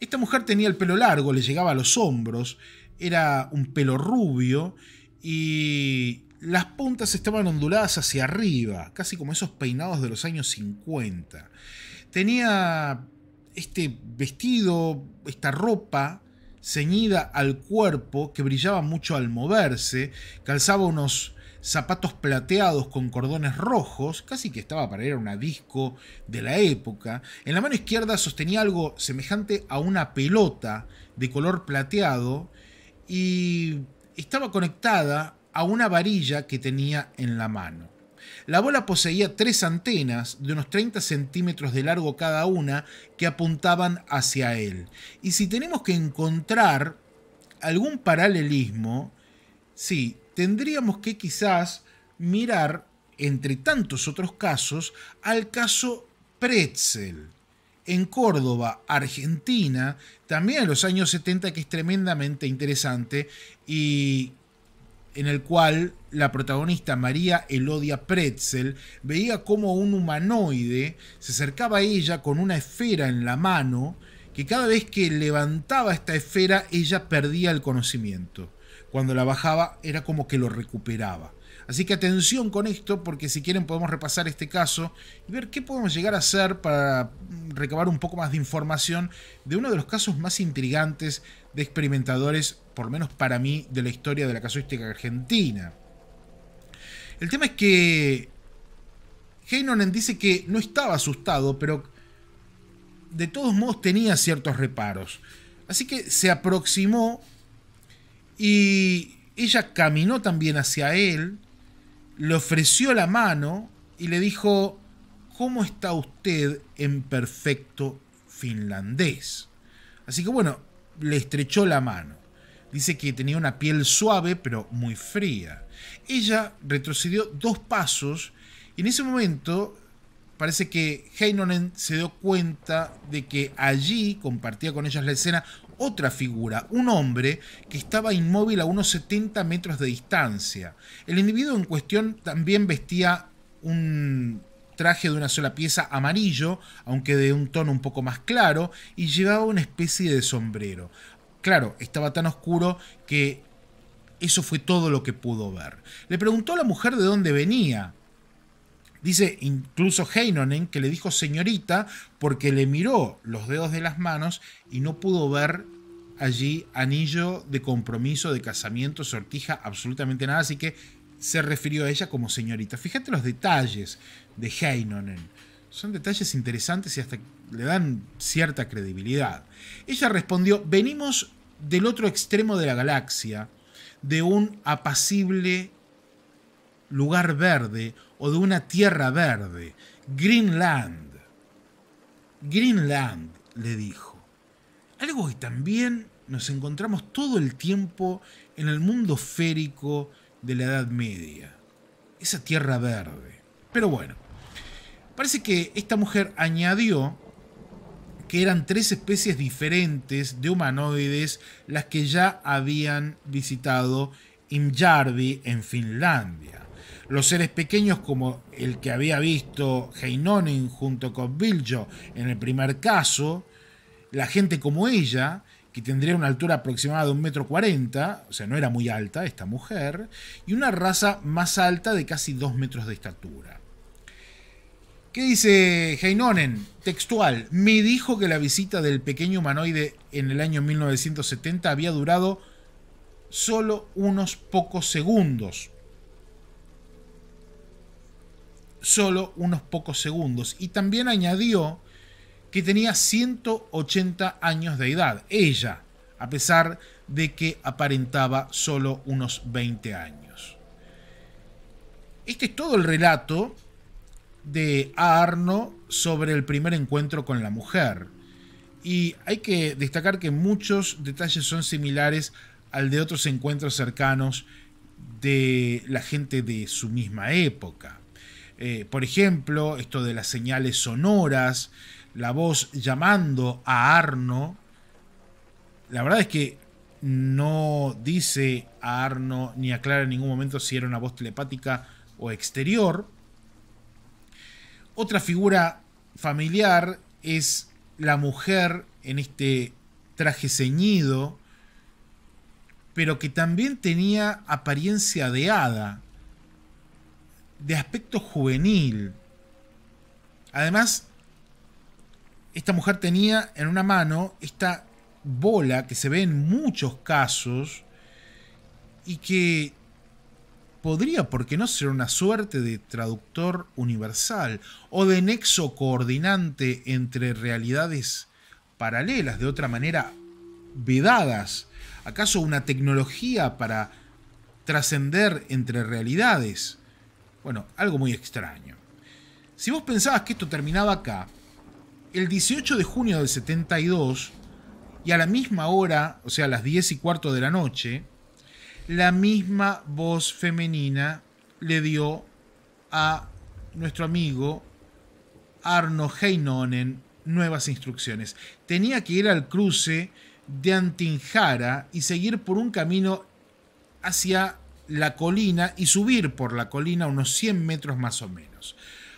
Esta mujer tenía el pelo largo, le llegaba a los hombros, era un pelo rubio y las puntas estaban onduladas hacia arriba, casi como esos peinados de los años 50. Tenía este vestido, esta ropa ceñida al cuerpo que brillaba mucho al moverse, calzaba unos zapatos plateados con cordones rojos, casi que estaba para ir a una disco de la época. En la mano izquierda sostenía algo semejante a una pelota de color plateado y estaba conectada a una varilla que tenía en la mano. La bola poseía tres antenas de unos 30 centímetros de largo cada una que apuntaban hacia él. Y si tenemos que encontrar algún paralelismo, sí, tendríamos que quizás mirar, entre tantos otros casos, al caso Pretzel. En Córdoba, Argentina, también en los años 70, que es tremendamente interesante y en el cual la protagonista María Elodia Pretzel veía como un humanoide se acercaba a ella con una esfera en la mano, que cada vez que levantaba esta esfera ella perdía el conocimiento cuando la bajaba era como que lo recuperaba. Así que atención con esto, porque si quieren podemos repasar este caso y ver qué podemos llegar a hacer para recabar un poco más de información de uno de los casos más intrigantes de experimentadores, por lo menos para mí, de la historia de la casuística argentina. El tema es que Heinonen dice que no estaba asustado, pero de todos modos tenía ciertos reparos. Así que se aproximó y ella caminó también hacia él, le ofreció la mano y le dijo, ¿cómo está usted en perfecto finlandés? Así que bueno, le estrechó la mano. Dice que tenía una piel suave pero muy fría. Ella retrocedió dos pasos y en ese momento parece que Heinonen se dio cuenta de que allí compartía con ellas la escena otra figura, un hombre que estaba inmóvil a unos 70 metros de distancia. El individuo en cuestión también vestía un traje de una sola pieza amarillo, aunque de un tono un poco más claro, y llevaba una especie de sombrero. Claro, estaba tan oscuro que eso fue todo lo que pudo ver. Le preguntó a la mujer de dónde venía. Dice incluso Heinonen que le dijo señorita porque le miró los dedos de las manos y no pudo ver allí anillo de compromiso, de casamiento, sortija, absolutamente nada. Así que se refirió a ella como señorita. Fíjate los detalles de Heinonen. Son detalles interesantes y hasta le dan cierta credibilidad. Ella respondió, venimos del otro extremo de la galaxia, de un apacible lugar verde o de una tierra verde. Greenland. Greenland, le dijo. Algo que también nos encontramos todo el tiempo en el mundo férico de la Edad Media. Esa tierra verde. Pero bueno, parece que esta mujer añadió que eran tres especies diferentes de humanoides las que ya habían visitado Imjarvi en Finlandia. Los seres pequeños como el que había visto Heinonen junto con Biljo en el primer caso, la gente como ella, que tendría una altura aproximada de un metro cuarenta, o sea, no era muy alta esta mujer, y una raza más alta de casi dos metros de estatura. ¿Qué dice Heinonen? Textual, me dijo que la visita del pequeño humanoide en el año 1970 había durado solo unos pocos segundos, solo unos pocos segundos. Y también añadió que tenía 180 años de edad, ella, a pesar de que aparentaba solo unos 20 años. Este es todo el relato de Arno sobre el primer encuentro con la mujer. Y hay que destacar que muchos detalles son similares al de otros encuentros cercanos de la gente de su misma época. Eh, por ejemplo, esto de las señales sonoras, la voz llamando a Arno. La verdad es que no dice a Arno ni aclara en ningún momento si era una voz telepática o exterior. Otra figura familiar es la mujer en este traje ceñido, pero que también tenía apariencia de hada de aspecto juvenil. Además, esta mujer tenía en una mano esta bola que se ve en muchos casos y que podría, porque no, ser una suerte de traductor universal o de nexo coordinante entre realidades paralelas, de otra manera vedadas. ¿Acaso una tecnología para trascender entre realidades? Bueno, algo muy extraño. Si vos pensabas que esto terminaba acá, el 18 de junio del 72, y a la misma hora, o sea, a las 10 y cuarto de la noche, la misma voz femenina le dio a nuestro amigo Arno Heinonen nuevas instrucciones. Tenía que ir al cruce de Antinjara y seguir por un camino hacia la colina y subir por la colina unos 100 metros más o menos.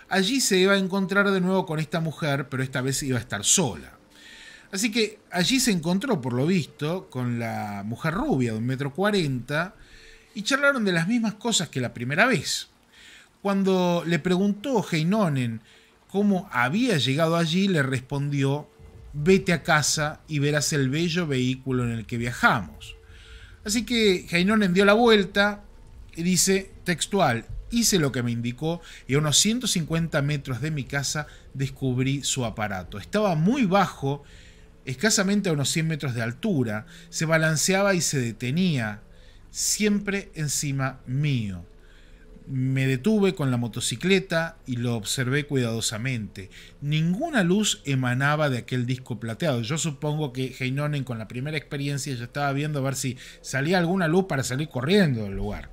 Allí se iba a encontrar de nuevo con esta mujer, pero esta vez iba a estar sola. Así que allí se encontró, por lo visto, con la mujer rubia de un metro cuarenta y charlaron de las mismas cosas que la primera vez. Cuando le preguntó Heinonen cómo había llegado allí, le respondió: Vete a casa y verás el bello vehículo en el que viajamos. Así que Jainón dio la vuelta y dice textual, hice lo que me indicó y a unos 150 metros de mi casa descubrí su aparato. Estaba muy bajo, escasamente a unos 100 metros de altura, se balanceaba y se detenía, siempre encima mío. Me detuve con la motocicleta y lo observé cuidadosamente. Ninguna luz emanaba de aquel disco plateado. Yo supongo que Heinonen con la primera experiencia ya estaba viendo a ver si salía alguna luz para salir corriendo del lugar.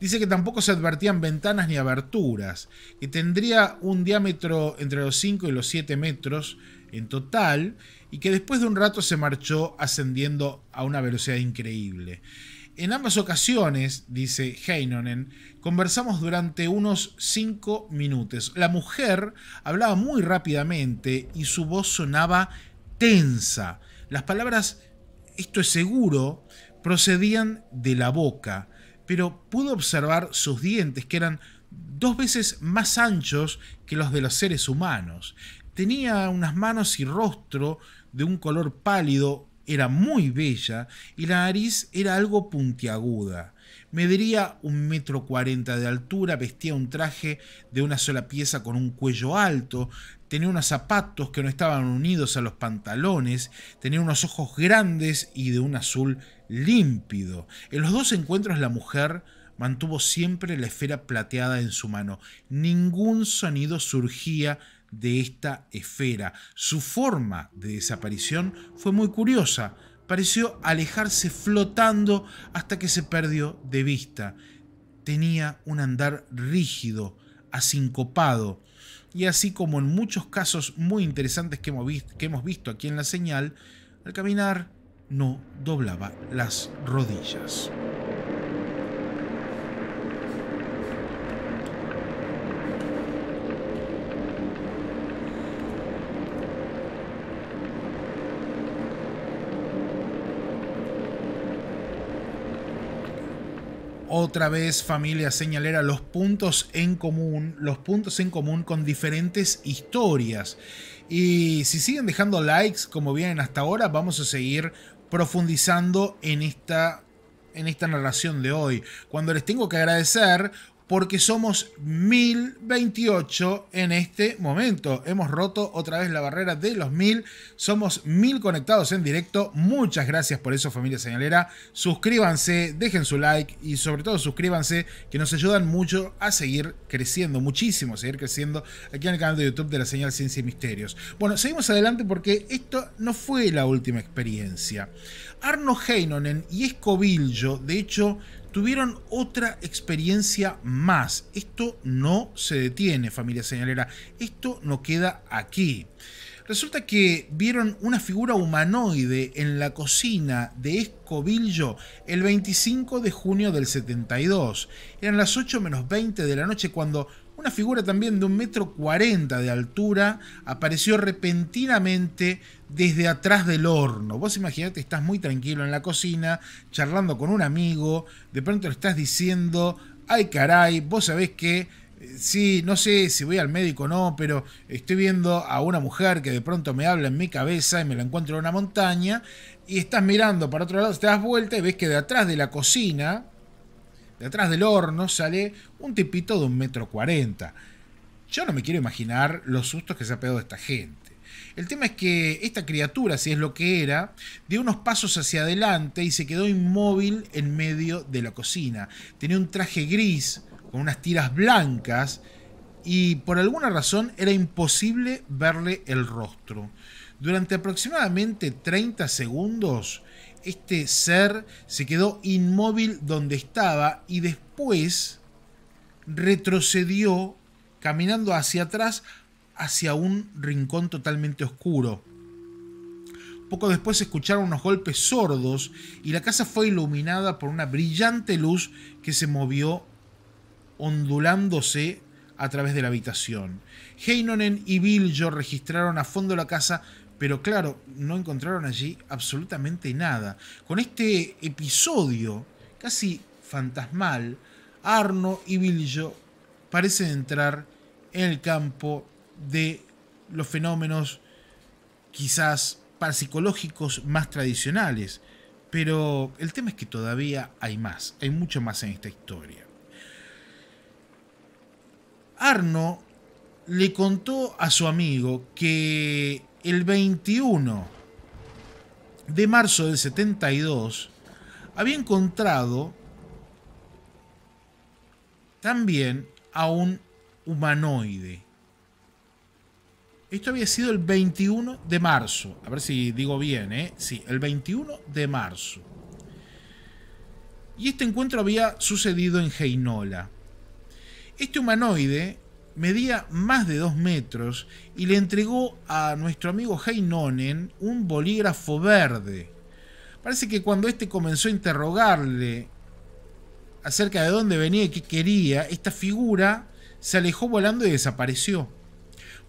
Dice que tampoco se advertían ventanas ni aberturas, que tendría un diámetro entre los 5 y los 7 metros en total y que después de un rato se marchó ascendiendo a una velocidad increíble. En ambas ocasiones, dice Heinonen, conversamos durante unos cinco minutos. La mujer hablaba muy rápidamente y su voz sonaba tensa. Las palabras, esto es seguro, procedían de la boca, pero pudo observar sus dientes, que eran dos veces más anchos que los de los seres humanos. Tenía unas manos y rostro de un color pálido era muy bella y la nariz era algo puntiaguda. Mediría un metro cuarenta de altura, vestía un traje de una sola pieza con un cuello alto, tenía unos zapatos que no estaban unidos a los pantalones, tenía unos ojos grandes y de un azul límpido. En los dos encuentros la mujer mantuvo siempre la esfera plateada en su mano. Ningún sonido surgía de esta esfera. Su forma de desaparición fue muy curiosa. Pareció alejarse flotando hasta que se perdió de vista. Tenía un andar rígido, asincopado. Y así como en muchos casos muy interesantes que hemos visto, aquí en la señal, al caminar no doblaba las rodillas. otra vez, familia señalera, los puntos en común, los puntos en común con diferentes historias. Y si siguen dejando likes como vienen hasta ahora, vamos a seguir profundizando en esta en esta narración de hoy. Cuando les tengo que agradecer, porque somos 1028 en este momento. Hemos roto otra vez la barrera de los 1000. Somos 1000 conectados en directo. Muchas gracias por eso, familia señalera. Suscríbanse, dejen su like y sobre todo suscríbanse, que nos ayudan mucho a seguir creciendo, muchísimo, a seguir creciendo aquí en el canal de YouTube de la señal Ciencia y Misterios. Bueno, seguimos adelante porque esto no fue la última experiencia. Arno Heinonen y Escobillo, de hecho, tuvieron otra experiencia más. Esto no se detiene, familia señalera. Esto no queda aquí. Resulta que vieron una figura humanoide en la cocina de Escobillo el 25 de junio del 72. Eran las 8 menos 20 de la noche cuando una figura también de un metro cuarenta de altura apareció repentinamente desde atrás del horno. Vos imaginate, estás muy tranquilo en la cocina, charlando con un amigo, de pronto le estás diciendo, ay caray, vos sabés que eh, sí, no sé si voy al médico o no, pero estoy viendo a una mujer que de pronto me habla en mi cabeza y me la encuentro en una montaña, y estás mirando para otro lado, te das vuelta y ves que de atrás de la cocina, atrás del horno sale un tipito de un metro cuarenta. Yo no me quiero imaginar los sustos que se ha pegado esta gente. El tema es que esta criatura, si es lo que era, dio unos pasos hacia adelante y se quedó inmóvil en medio de la cocina. Tenía un traje gris con unas tiras blancas y por alguna razón era imposible verle el rostro. Durante aproximadamente 30 segundos este ser se quedó inmóvil donde estaba y después retrocedió caminando hacia atrás hacia un rincón totalmente oscuro. Poco después se escucharon unos golpes sordos y la casa fue iluminada por una brillante luz que se movió ondulándose a través de la habitación. Heinonen y Biljo registraron a fondo la casa pero claro, no encontraron allí absolutamente nada. Con este episodio casi fantasmal, Arno y Billo parecen entrar en el campo de los fenómenos quizás parapsicológicos más tradicionales. Pero el tema es que todavía hay más, hay mucho más en esta historia. Arno le contó a su amigo que el 21 de marzo del 72, había encontrado también a un humanoide. Esto había sido el 21 de marzo. A ver si digo bien, ¿eh? Sí, el 21 de marzo. Y este encuentro había sucedido en Heinola. Este humanoide medía más de dos metros y le entregó a nuestro amigo Heinonen un bolígrafo verde. Parece que cuando este comenzó a interrogarle acerca de dónde venía y qué quería, esta figura se alejó volando y desapareció.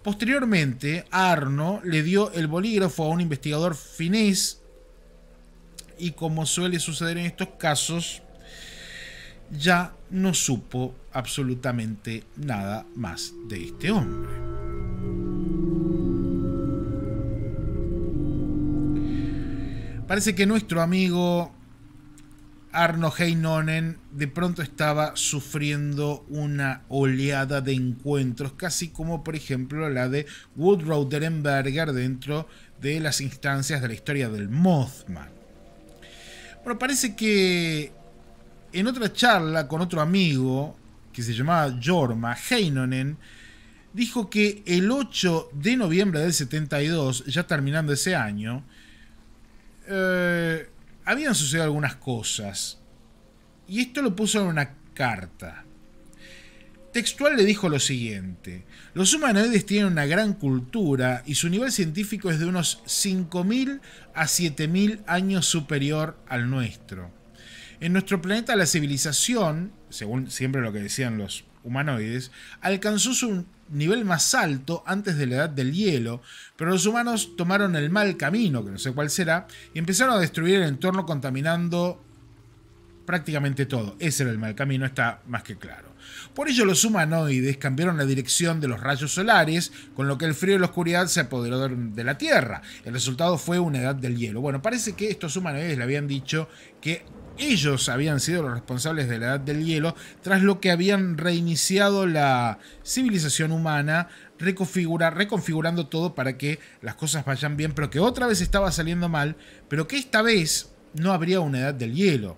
Posteriormente, Arno le dio el bolígrafo a un investigador finés y como suele suceder en estos casos, ya no supo absolutamente nada más de este hombre. Parece que nuestro amigo Arno Heinonen de pronto estaba sufriendo una oleada de encuentros, casi como por ejemplo la de Woodrow Derenberger dentro de las instancias de la historia del Mothman. Bueno, parece que en otra charla con otro amigo que se llamaba Jorma Heinonen, dijo que el 8 de noviembre del 72, ya terminando ese año, eh, habían sucedido algunas cosas. Y esto lo puso en una carta. Textual le dijo lo siguiente, los humanoides tienen una gran cultura y su nivel científico es de unos 5.000 a 7.000 años superior al nuestro. En nuestro planeta la civilización, según siempre lo que decían los humanoides, alcanzó su nivel más alto antes de la edad del hielo, pero los humanos tomaron el mal camino, que no sé cuál será, y empezaron a destruir el entorno contaminando prácticamente todo. Ese era el mal camino, está más que claro. Por ello los humanoides cambiaron la dirección de los rayos solares, con lo que el frío y la oscuridad se apoderaron de la Tierra. El resultado fue una edad del hielo. Bueno, parece que estos humanoides le habían dicho que ellos habían sido los responsables de la Edad del Hielo, tras lo que habían reiniciado la civilización humana, reconfigurando todo para que las cosas vayan bien, pero que otra vez estaba saliendo mal, pero que esta vez no habría una Edad del Hielo.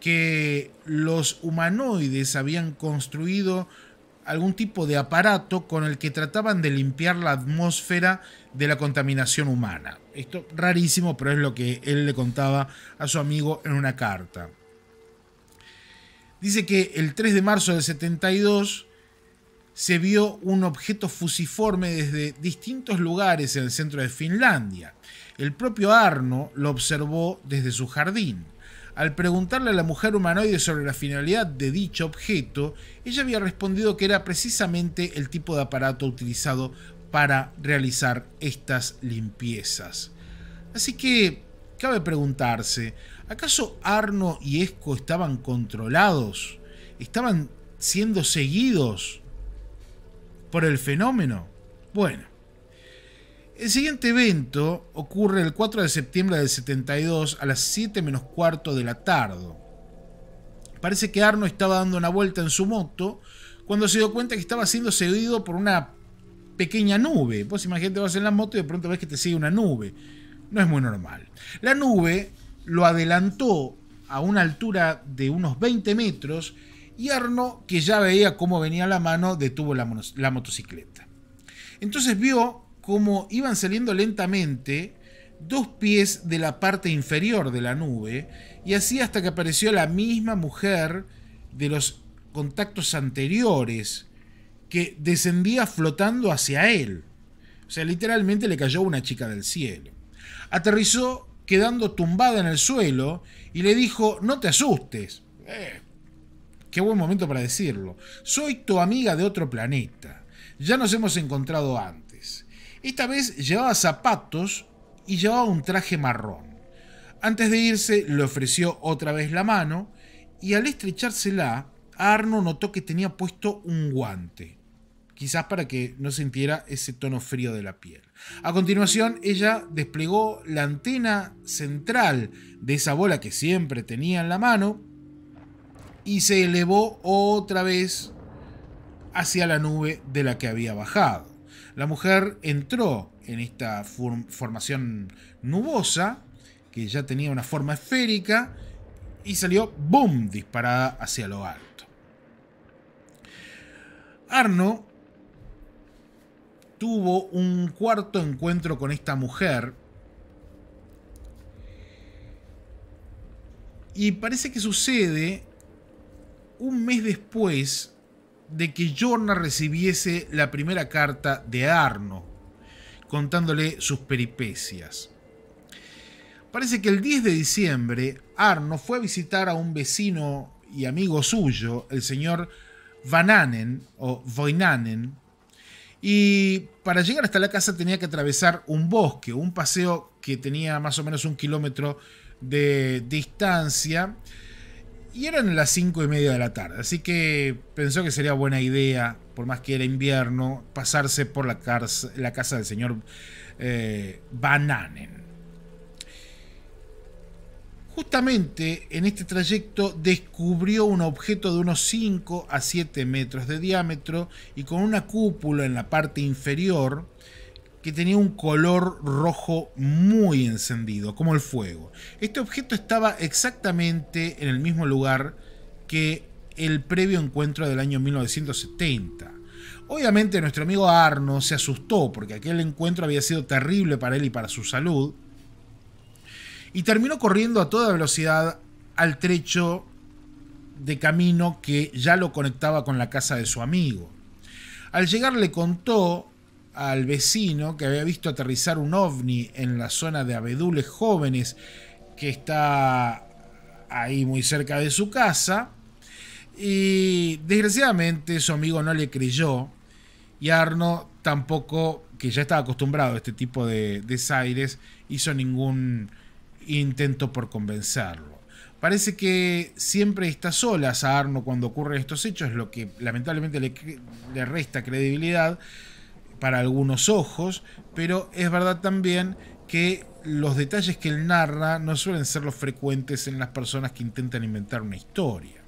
Que los humanoides habían construido algún tipo de aparato con el que trataban de limpiar la atmósfera de la contaminación humana. Esto rarísimo, pero es lo que él le contaba a su amigo en una carta. Dice que el 3 de marzo del 72 se vio un objeto fusiforme desde distintos lugares en el centro de Finlandia. El propio Arno lo observó desde su jardín. Al preguntarle a la mujer humanoide sobre la finalidad de dicho objeto, ella había respondido que era precisamente el tipo de aparato utilizado para realizar estas limpiezas. Así que cabe preguntarse, ¿acaso Arno y Esco estaban controlados? ¿Estaban siendo seguidos por el fenómeno? Bueno, el siguiente evento ocurre el 4 de septiembre del 72 a las 7 menos cuarto de la tarde. Parece que Arno estaba dando una vuelta en su moto cuando se dio cuenta que estaba siendo seguido por una pequeña nube. Vos imagínate, vas en la moto y de pronto ves que te sigue una nube. No es muy normal. La nube lo adelantó a una altura de unos 20 metros y Arno, que ya veía cómo venía la mano, detuvo la, la motocicleta. Entonces vio cómo iban saliendo lentamente dos pies de la parte inferior de la nube y así hasta que apareció la misma mujer de los contactos anteriores que descendía flotando hacia él. O sea, literalmente le cayó una chica del cielo. Aterrizó quedando tumbada en el suelo y le dijo, no te asustes. Eh, qué buen momento para decirlo. Soy tu amiga de otro planeta. Ya nos hemos encontrado antes. Esta vez llevaba zapatos y llevaba un traje marrón. Antes de irse le ofreció otra vez la mano y al estrechársela Arno notó que tenía puesto un guante, quizás para que no sintiera ese tono frío de la piel. A continuación, ella desplegó la antena central de esa bola que siempre tenía en la mano y se elevó otra vez hacia la nube de la que había bajado. La mujer entró en esta formación nubosa, que ya tenía una forma esférica, y salió, ¡boom!, disparada hacia el hogar. Arno tuvo un cuarto encuentro con esta mujer. Y parece que sucede un mes después de que Jorna recibiese la primera carta de Arno, contándole sus peripecias. Parece que el 10 de diciembre Arno fue a visitar a un vecino y amigo suyo, el señor Vananen o Voinanen. Y para llegar hasta la casa tenía que atravesar un bosque, un paseo que tenía más o menos un kilómetro de distancia. Y eran las cinco y media de la tarde, así que pensó que sería buena idea, por más que era invierno, pasarse por la, la casa del señor eh, Vananen. Justamente en este trayecto descubrió un objeto de unos 5 a 7 metros de diámetro y con una cúpula en la parte inferior que tenía un color rojo muy encendido, como el fuego. Este objeto estaba exactamente en el mismo lugar que el previo encuentro del año 1970. Obviamente nuestro amigo Arno se asustó porque aquel encuentro había sido terrible para él y para su salud, y terminó corriendo a toda velocidad al trecho de camino que ya lo conectaba con la casa de su amigo. Al llegar le contó al vecino que había visto aterrizar un ovni en la zona de abedules jóvenes que está ahí muy cerca de su casa y desgraciadamente su amigo no le creyó y Arno tampoco, que ya estaba acostumbrado a este tipo de desaires, hizo ningún intento por convencerlo. Parece que siempre está sola a Arno cuando ocurren estos hechos, lo que lamentablemente le, le resta credibilidad para algunos ojos, pero es verdad también que los detalles que él narra no suelen ser los frecuentes en las personas que intentan inventar una historia.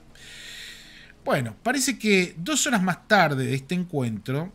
Bueno, parece que dos horas más tarde de este encuentro,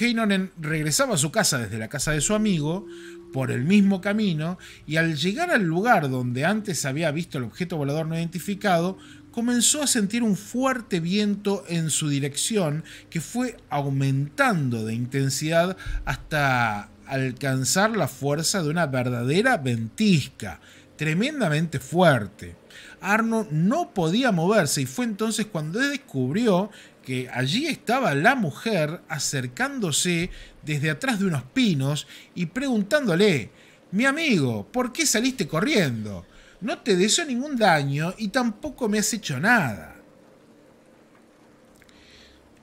Heinonen regresaba a su casa desde la casa de su amigo por el mismo camino y al llegar al lugar donde antes había visto el objeto volador no identificado, comenzó a sentir un fuerte viento en su dirección que fue aumentando de intensidad hasta alcanzar la fuerza de una verdadera ventisca, tremendamente fuerte. Arno no podía moverse y fue entonces cuando descubrió que allí estaba la mujer acercándose desde atrás de unos pinos y preguntándole, mi amigo, ¿por qué saliste corriendo? No te deseo ningún daño y tampoco me has hecho nada.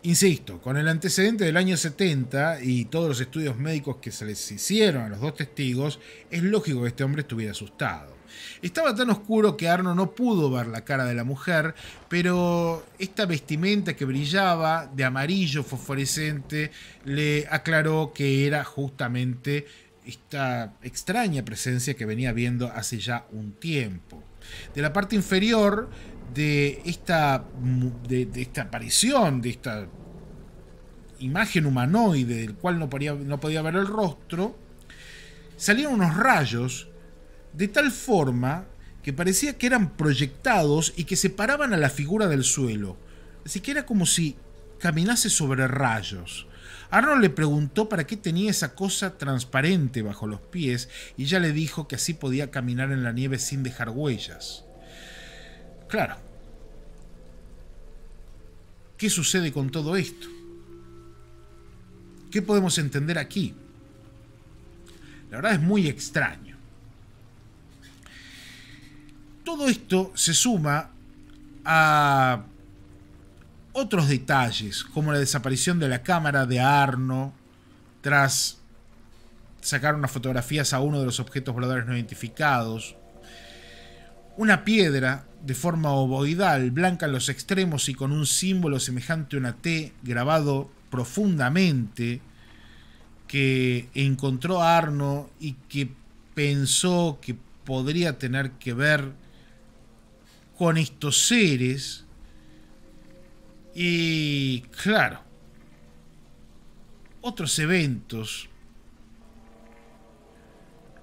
Insisto, con el antecedente del año 70 y todos los estudios médicos que se les hicieron a los dos testigos, es lógico que este hombre estuviera asustado. Estaba tan oscuro que Arno no pudo ver la cara de la mujer, pero esta vestimenta que brillaba de amarillo fosforescente le aclaró que era justamente esta extraña presencia que venía viendo hace ya un tiempo. De la parte inferior de esta, de, esta aparición, de esta imagen humanoide del cual no podía, no podía ver el rostro, salieron unos rayos de tal forma que parecía que eran proyectados y que separaban a la figura del suelo. Así que era como si caminase sobre rayos. Arnold le preguntó para qué tenía esa cosa transparente bajo los pies y ya le dijo que así podía caminar en la nieve sin dejar huellas. Claro. ¿Qué sucede con todo esto? ¿Qué podemos entender aquí? La verdad es muy extraño todo esto se suma a otros detalles, como la desaparición de la cámara de Arno tras sacar unas fotografías a uno de los objetos voladores no identificados, una piedra de forma ovoidal, blanca en los extremos y con un símbolo semejante a una T grabado profundamente, que encontró Arno y que pensó que podría tener que ver con estos seres. Y claro, otros eventos.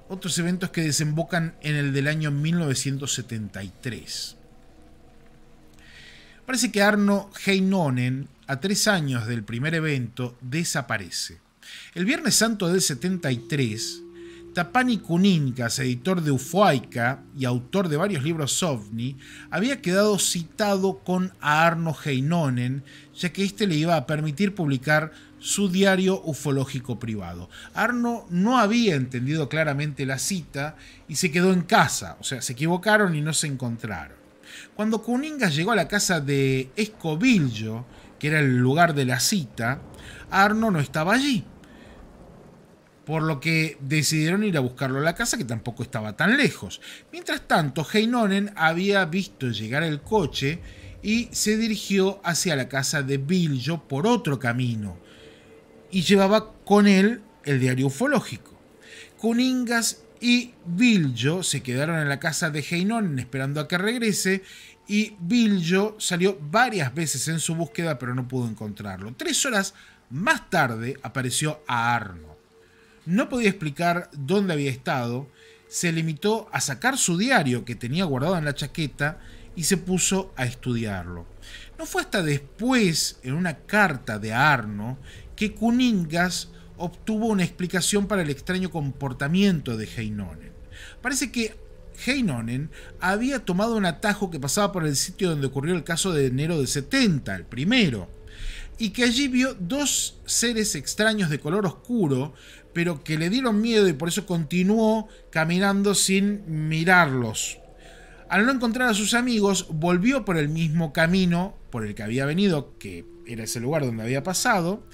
Otros eventos que desembocan en el del año 1973. Parece que Arno Heinonen, a tres años del primer evento, desaparece. El Viernes Santo del 73, Tapani Kuningas, editor de Ufoica y autor de varios libros ovni, había quedado citado con Arno Heinonen, ya que éste le iba a permitir publicar su diario ufológico privado. Arno no había entendido claramente la cita y se quedó en casa, o sea, se equivocaron y no se encontraron. Cuando Kuningas llegó a la casa de Escobillo, que era el lugar de la cita, Arno no estaba allí por lo que decidieron ir a buscarlo a la casa que tampoco estaba tan lejos. Mientras tanto, Heinonen había visto llegar el coche y se dirigió hacia la casa de Biljo por otro camino y llevaba con él el diario ufológico. Kuningas y Biljo se quedaron en la casa de Heinonen esperando a que regrese y Biljo salió varias veces en su búsqueda pero no pudo encontrarlo. Tres horas más tarde apareció a Arno no podía explicar dónde había estado, se limitó a sacar su diario que tenía guardado en la chaqueta y se puso a estudiarlo. No fue hasta después, en una carta de Arno, que Cuningas obtuvo una explicación para el extraño comportamiento de Heinonen. Parece que Heinonen había tomado un atajo que pasaba por el sitio donde ocurrió el caso de enero de 70, el primero y que allí vio dos seres extraños de color oscuro, pero que le dieron miedo y por eso continuó caminando sin mirarlos. Al no encontrar a sus amigos, volvió por el mismo camino por el que había venido, que era ese lugar donde había pasado,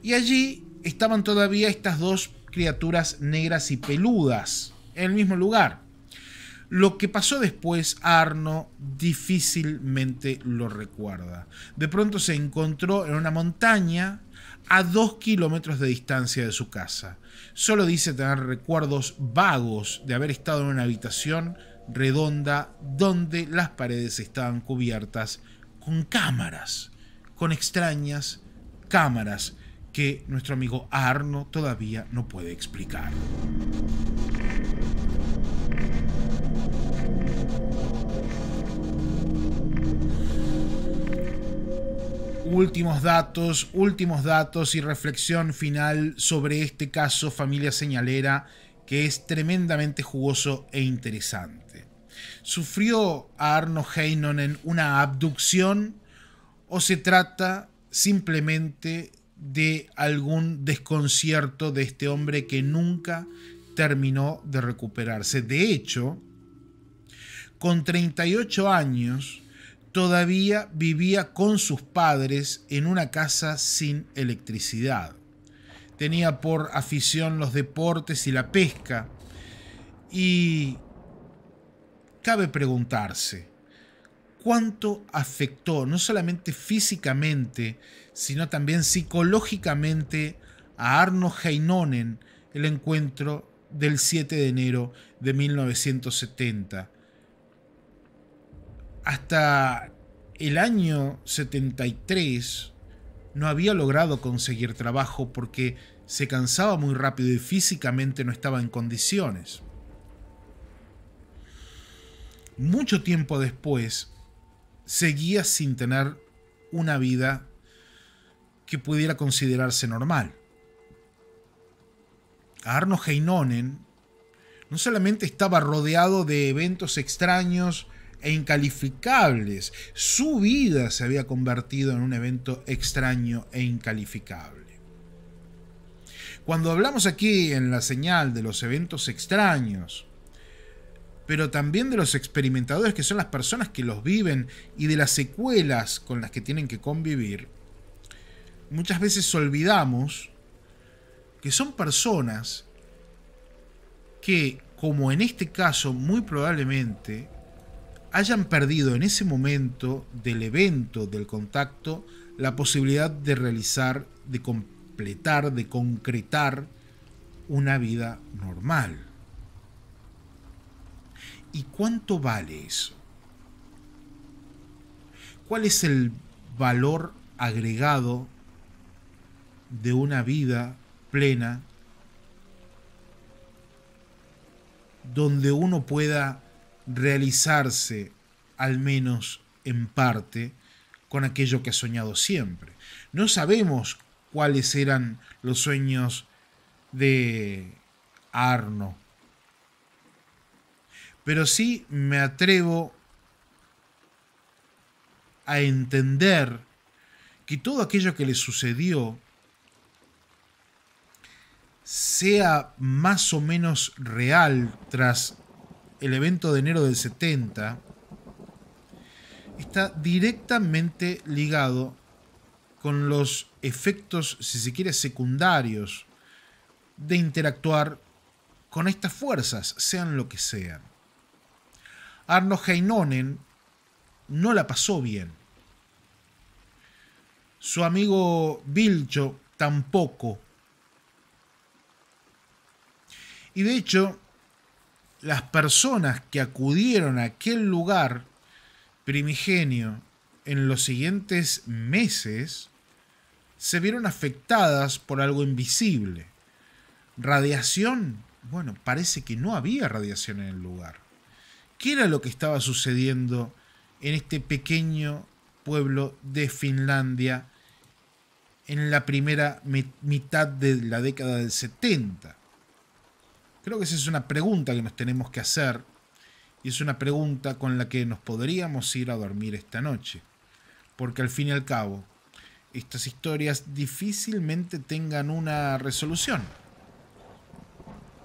y allí estaban todavía estas dos criaturas negras y peludas, en el mismo lugar. Lo que pasó después, Arno difícilmente lo recuerda. De pronto se encontró en una montaña a dos kilómetros de distancia de su casa. Solo dice tener recuerdos vagos de haber estado en una habitación redonda donde las paredes estaban cubiertas con cámaras, con extrañas cámaras que nuestro amigo Arno todavía no puede explicar. últimos datos, últimos datos y reflexión final sobre este caso familia señalera que es tremendamente jugoso e interesante. ¿Sufrió a Arno Heinonen una abducción o se trata simplemente de algún desconcierto de este hombre que nunca terminó de recuperarse? De hecho, con 38 años, todavía vivía con sus padres en una casa sin electricidad. Tenía por afición los deportes y la pesca y cabe preguntarse cuánto afectó no solamente físicamente, sino también psicológicamente a Arno Heinonen el encuentro del 7 de enero de 1970 hasta el año 73 no había logrado conseguir trabajo porque se cansaba muy rápido y físicamente no estaba en condiciones. Mucho tiempo después, seguía sin tener una vida que pudiera considerarse normal. Arno Heinonen no solamente estaba rodeado de eventos extraños, e incalificables. Su vida se había convertido en un evento extraño e incalificable. Cuando hablamos aquí en la señal de los eventos extraños, pero también de los experimentadores que son las personas que los viven y de las secuelas con las que tienen que convivir, muchas veces olvidamos que son personas que, como en este caso muy probablemente, hayan perdido en ese momento del evento, del contacto, la posibilidad de realizar, de completar, de concretar una vida normal. ¿Y cuánto vale eso? ¿Cuál es el valor agregado de una vida plena donde uno pueda realizarse, al menos en parte, con aquello que ha soñado siempre. No sabemos cuáles eran los sueños de Arno, pero sí me atrevo a entender que todo aquello que le sucedió sea más o menos real tras el evento de enero del 70, está directamente ligado con los efectos, si se quiere, secundarios de interactuar con estas fuerzas, sean lo que sean. Arno Heinonen no la pasó bien. Su amigo Vilcho tampoco. Y de hecho, las personas que acudieron a aquel lugar primigenio en los siguientes meses se vieron afectadas por algo invisible. Radiación. Bueno, parece que no había radiación en el lugar. ¿Qué era lo que estaba sucediendo en este pequeño pueblo de Finlandia en la primera mitad de la década del 70? Creo que esa es una pregunta que nos tenemos que hacer y es una pregunta con la que nos podríamos ir a dormir esta noche. Porque al fin y al cabo, estas historias difícilmente tengan una resolución.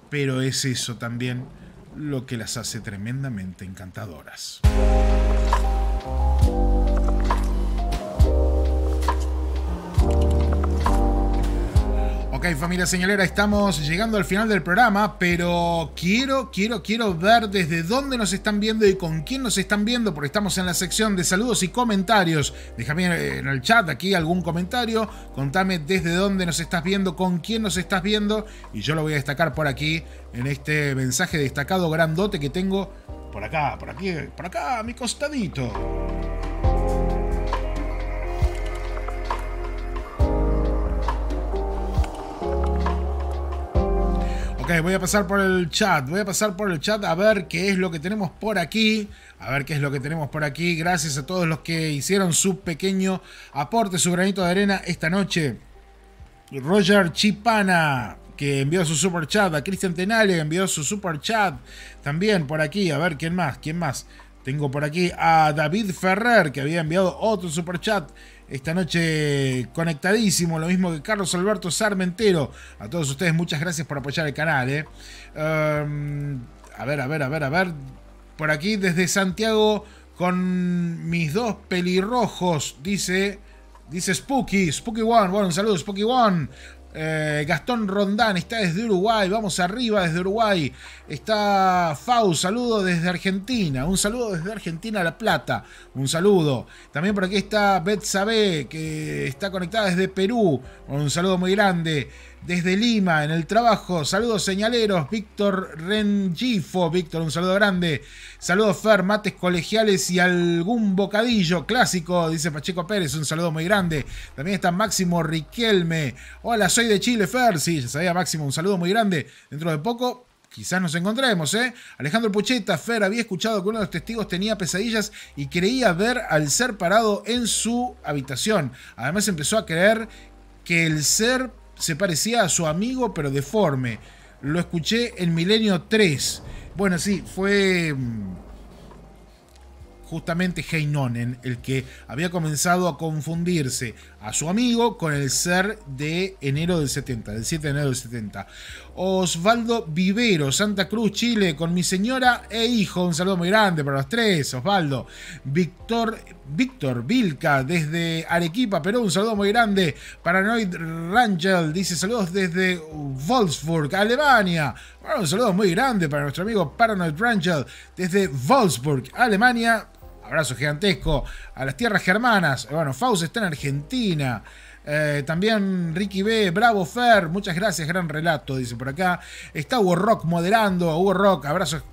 Pero es eso también lo que las hace tremendamente encantadoras. Ok, familia señalera, estamos llegando al final del programa, pero quiero, quiero, quiero ver desde dónde nos están viendo y con quién nos están viendo, porque estamos en la sección de saludos y comentarios. Déjame eh, en el chat aquí algún comentario, contame desde dónde nos estás viendo, con quién nos estás viendo, y yo lo voy a destacar por aquí en este mensaje destacado grandote que tengo por acá, por aquí, por acá, a mi costadito. voy a pasar por el chat. Voy a pasar por el chat a ver qué es lo que tenemos por aquí. A ver qué es lo que tenemos por aquí. Gracias a todos los que hicieron su pequeño aporte, su granito de arena esta noche. Roger Chipana, que envió su super chat. A Cristian Tenale, que envió su super chat. También por aquí. A ver, ¿quién más? ¿Quién más? Tengo por aquí a David Ferrer, que había enviado otro super chat esta noche conectadísimo, lo mismo que Carlos Alberto Sarmentero. A todos ustedes, muchas gracias por apoyar el canal. Eh. Um, a ver, a ver, a ver, a ver. Por aquí desde Santiago con mis dos pelirrojos, dice... Dice Spooky, Spooky One, bueno, un saludo Spooky One. Eh, Gastón Rondán está desde Uruguay, vamos arriba desde Uruguay. Está Fau, saludo desde Argentina, un saludo desde Argentina a La Plata, un saludo. También por aquí está Sabé que está conectada desde Perú, un saludo muy grande desde Lima en el trabajo. Saludos señaleros, Víctor Rengifo, Víctor, un saludo grande. Saludos Fer, mates colegiales y algún bocadillo clásico, dice Pacheco Pérez, un saludo muy grande. También está Máximo Riquelme. Hola, soy de Chile, Fer. Sí, ya sabía Máximo, un saludo muy grande. Dentro de poco Quizás nos encontremos, ¿eh? Alejandro Pucheta, Fer, había escuchado que uno de los testigos tenía pesadillas y creía ver al ser parado en su habitación. Además empezó a creer que el ser se parecía a su amigo pero deforme. Lo escuché en Milenio 3. Bueno, sí, fue... Mm, justamente Heinonen, el que había comenzado a confundirse a su amigo con el ser de enero del 70, del 7 de enero del 70. Osvaldo Vivero, Santa Cruz, Chile, con mi señora e hijo. Un saludo muy grande para los tres, Osvaldo. Víctor, Víctor Vilca, desde Arequipa, Perú, un saludo muy grande. Paranoid Rangel dice saludos desde Wolfsburg, Alemania. Bueno, un saludo muy grande para nuestro amigo Paranoid Rangel desde Wolfsburg, Alemania abrazo gigantesco a las tierras germanas. Eh, bueno, Faust está en Argentina. Eh, también Ricky B, Bravo Fer, muchas gracias, gran relato, dice por acá. Está Hugo Rock moderando, Hugo Rock, abrazos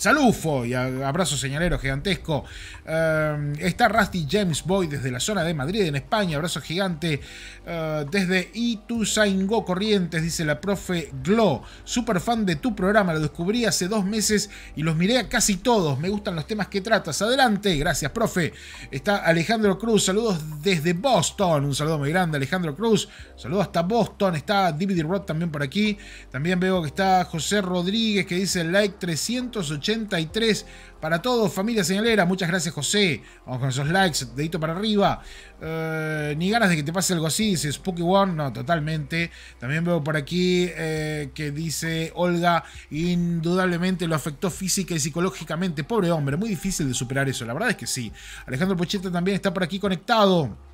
Salufo y abrazo señalero gigantesco. Em, está Rusty James Boy desde la zona de Madrid, en España. Abrazo gigante. Eh, desde Ituzaingó Corrientes, dice la profe Glo. Super fan de tu programa. Lo descubrí hace dos meses y los miré a casi todos. Me gustan los temas que tratas. Adelante. Gracias, profe. Está Alejandro Cruz. Saludos desde Boston. Un saludo muy grande, Alejandro Cruz. Saludos hasta Boston. Está David Rod también por aquí. También veo que está José Rodríguez que dice like 380. 83. Para todos, familia señalera, muchas gracias José. Vamos con esos likes, dedito para arriba. Eh, ni ganas de que te pase algo así, dice Spooky One, no, totalmente. También veo por aquí eh, que dice Olga, indudablemente lo afectó física y psicológicamente. Pobre hombre, muy difícil de superar eso, la verdad es que sí. Alejandro Pocheta también está por aquí conectado.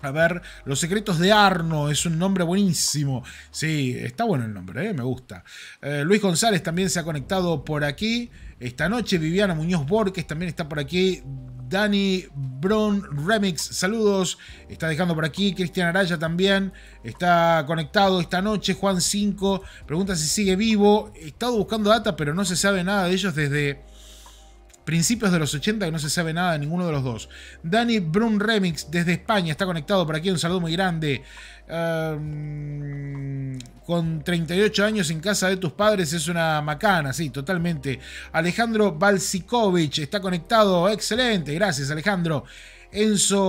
A ver, Los Secretos de Arno es un nombre buenísimo. Sí, está bueno el nombre, eh, me gusta. Eh, Luis González también se ha conectado por aquí. Esta noche Viviana Muñoz Borges también está por aquí. Dani Brown Remix, saludos. Está dejando por aquí. Cristian Araya también está conectado esta noche. Juan 5 pregunta si sigue vivo. He estado buscando data, pero no se sabe nada de ellos desde principios de los 80 que no se sabe nada de ninguno de los dos. Dani Brun Remix desde España está conectado por aquí, un saludo muy grande. con 38 años en casa de tus padres es una macana, sí, totalmente. Alejandro Balsikovich está conectado, excelente, gracias Alejandro. Enzo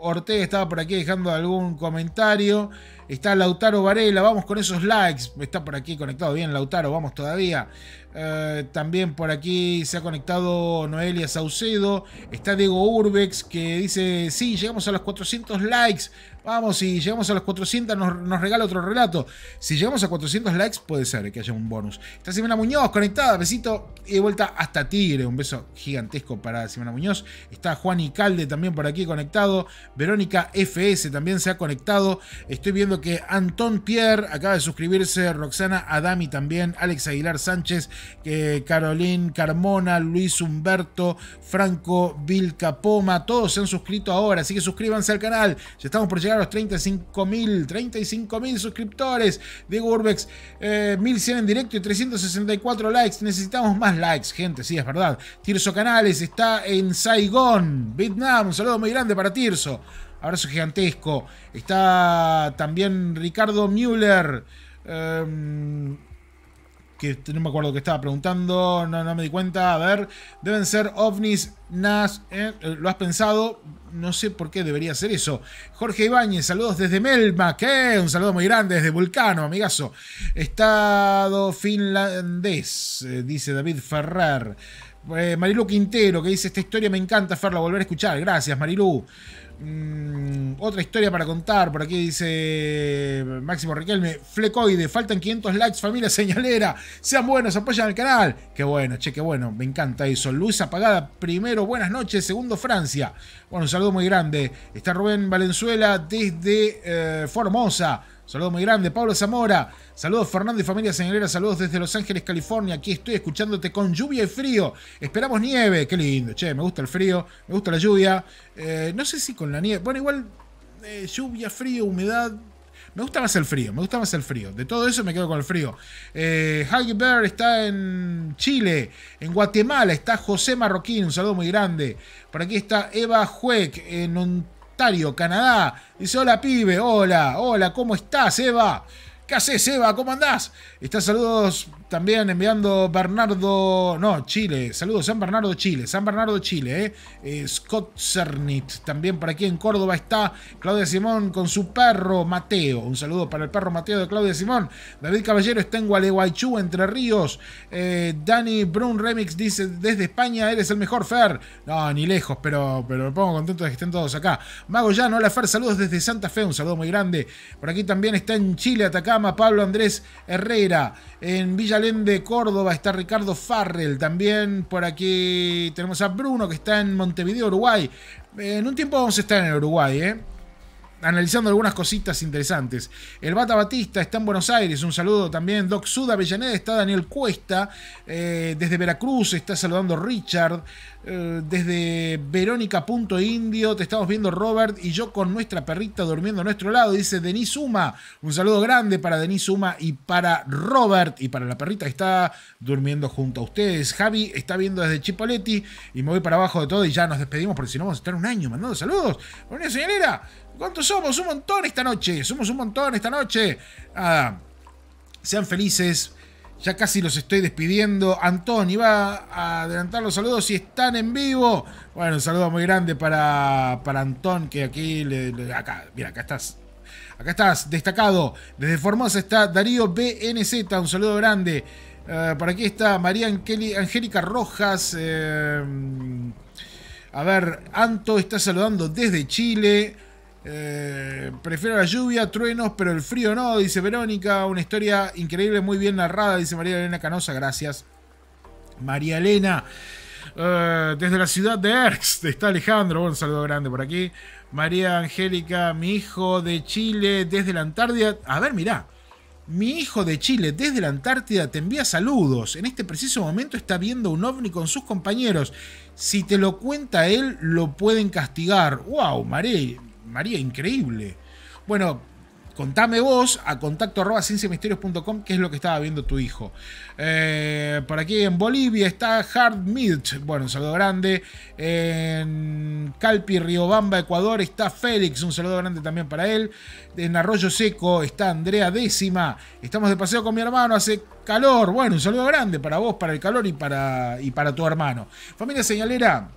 Ortega estaba por aquí dejando algún comentario. Está Lautaro Varela, vamos con esos likes. Está por aquí conectado bien Lautaro, vamos todavía. Eh, también por aquí se ha conectado Noelia Saucedo. Está Diego Urbex que dice, sí, llegamos a los 400 likes. Vamos, si llegamos a los 400 nos, regala otro relato. Si llegamos a 400 likes puede ser que haya un bonus. Está Simena Muñoz conectada, besito y de vuelta hasta Tigre. Un beso gigantesco para Simena Muñoz. Está Juan y Calde también por aquí conectado. Verónica FS también se ha conectado. Estoy viendo que Antón Pierre acaba de suscribirse. Roxana Adami también. Alex Aguilar Sánchez. Carolín Carmona. Luis Humberto. Franco Vilcapoma. Todos se han suscrito ahora. Así que suscríbanse al canal. Ya estamos por a los 35 mil 35 mil suscriptores. de Urbex, 1100 eh, en directo y 364 likes. Necesitamos más likes, gente, sí, es verdad. Tirso Canales está en Saigón, Vietnam. Un saludo muy grande para Tirso. Abrazo gigantesco. Está también Ricardo Müller. Eh, que no me acuerdo que estaba preguntando, no, me di cuenta. A ver, deben ser ovnis, nas, eh, eh, ¿lo has pensado? No sé por qué debería ser eso. Jorge Ibáñez, saludos desde Melma, que un saludo muy grande desde Vulcano, amigazo. Estado finlandés, eh, dice David Ferrer. Marilu Quintero, que dice, esta historia me encanta, la volver a escuchar. Gracias, Marilu. Mm, otra historia para contar. Por aquí dice Máximo Riquelme. Flecoide, faltan 500 likes, familia señalera. Sean buenos, apoyan al canal. Qué bueno, che, qué bueno. Me encanta eso. Luz apagada. Primero, buenas noches. Segundo, Francia. Bueno, un saludo muy grande. Está Rubén Valenzuela desde eh, Formosa. Saludos muy grande, Pablo Zamora. Saludos Fernando y familia señorera. Saludos desde Los Ángeles, California. Aquí estoy escuchándote con lluvia y frío. Esperamos nieve. Qué lindo, che. Me gusta el frío, me gusta la lluvia. Eh, no sé si con la nieve. Bueno, igual eh, lluvia, frío, humedad. Me gusta más el frío, me gusta más el frío. De todo eso me quedo con el frío. Eh, Bear está en Chile. En Guatemala está José Marroquín. Un saludo muy grande. Por aquí está Eva Jueck en Ontario. Canadá. Dice, hola pibe, hola, hola, ¿cómo estás, Eva? ¿Qué haces, Eva? ¿Cómo andás? Está saludos también enviando Bernardo, no, Chile. Saludos, San Bernardo, Chile. San Bernardo, Chile, eh. eh. Scott Cernit. También por aquí en Córdoba está Claudia Simón con su perro Mateo. Un saludo para el perro Mateo de Claudia Simón. David Caballero está en Gualeguaychú, Entre Ríos. Eh, Dani Brun Remix dice desde España, eres el mejor Fer. No, ni lejos, pero, pero me pongo contento de que estén todos acá. Mago Llano, hola Fer, saludos desde Santa Fe. Un saludo muy grande. Por aquí también está en Chile, Atacama. Pablo Andrés Herrera. En Villalén de Córdoba está Ricardo Farrell. También por aquí tenemos a Bruno que está en Montevideo, Uruguay. En un tiempo vamos a estar en Uruguay, ¿eh? analizando algunas cositas interesantes. El Bata Batista está en Buenos Aires, un saludo también. Doc Suda Avellaneda está Daniel Cuesta, eh, desde Veracruz está saludando Richard, eh, desde Verónica.indio te estamos viendo Robert y yo con nuestra perrita durmiendo a nuestro lado, dice Denis Uma, un saludo grande para Denis Uma y para Robert y para la perrita que está durmiendo junto a ustedes. Javi está viendo desde Chipoletti y me voy para abajo de todo y ya nos despedimos porque si no vamos a estar un año mandando saludos. Una señalera. ¿Cuántos somos? Un montón esta noche. Somos un montón esta noche. sean felices. Ya casi los estoy despidiendo. Antón, iba a adelantar los saludos si están en vivo. Bueno, un saludo muy grande para, para Antón, que aquí le, acá, mira, acá estás. Acá estás, destacado. Desde Formosa está Darío BNZ, un saludo grande. Eh, por aquí está María Angélica Rojas. Eh, a ver, Anto está saludando desde Chile. Eh, prefiero la lluvia, truenos, pero el frío no, dice Verónica. Una historia increíble, muy bien narrada, dice María Elena Canosa. Gracias. María Elena, eh, desde la ciudad de Erx, está Alejandro. un saludo grande por aquí. María Angélica, mi hijo de Chile, desde la Antártida. A ver, mirá. Mi hijo de Chile, desde la Antártida, te envía saludos. En este preciso momento está viendo un ovni con sus compañeros. Si te lo cuenta él, lo pueden castigar. ¡Wow, María! María, increíble. Bueno, contame vos a contacto arroba qué es lo que estaba viendo tu hijo. Eh, por aquí en Bolivia está Hard Milch, bueno, un saludo grande. En Calpi, Riobamba, Ecuador está Félix, un saludo grande también para él. En Arroyo Seco está Andrea Décima. Estamos de paseo con mi hermano, hace calor. Bueno, un saludo grande para vos, para el calor y para, y para tu hermano. Familia Señalera.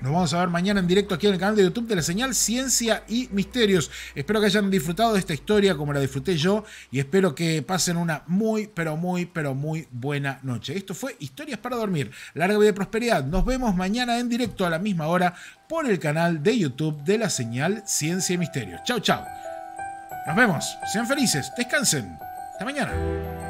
Nos vamos a ver mañana en directo aquí en el canal de YouTube de la señal Ciencia y Misterios. Espero que hayan disfrutado de esta historia como la disfruté yo y espero que pasen una muy, pero muy, pero muy buena noche. Esto fue Historias para Dormir. Larga vida de prosperidad. Nos vemos mañana en directo a la misma hora por el canal de YouTube de la señal Ciencia y Misterios. Chao, chao. Nos vemos. Sean felices. Descansen. Hasta mañana.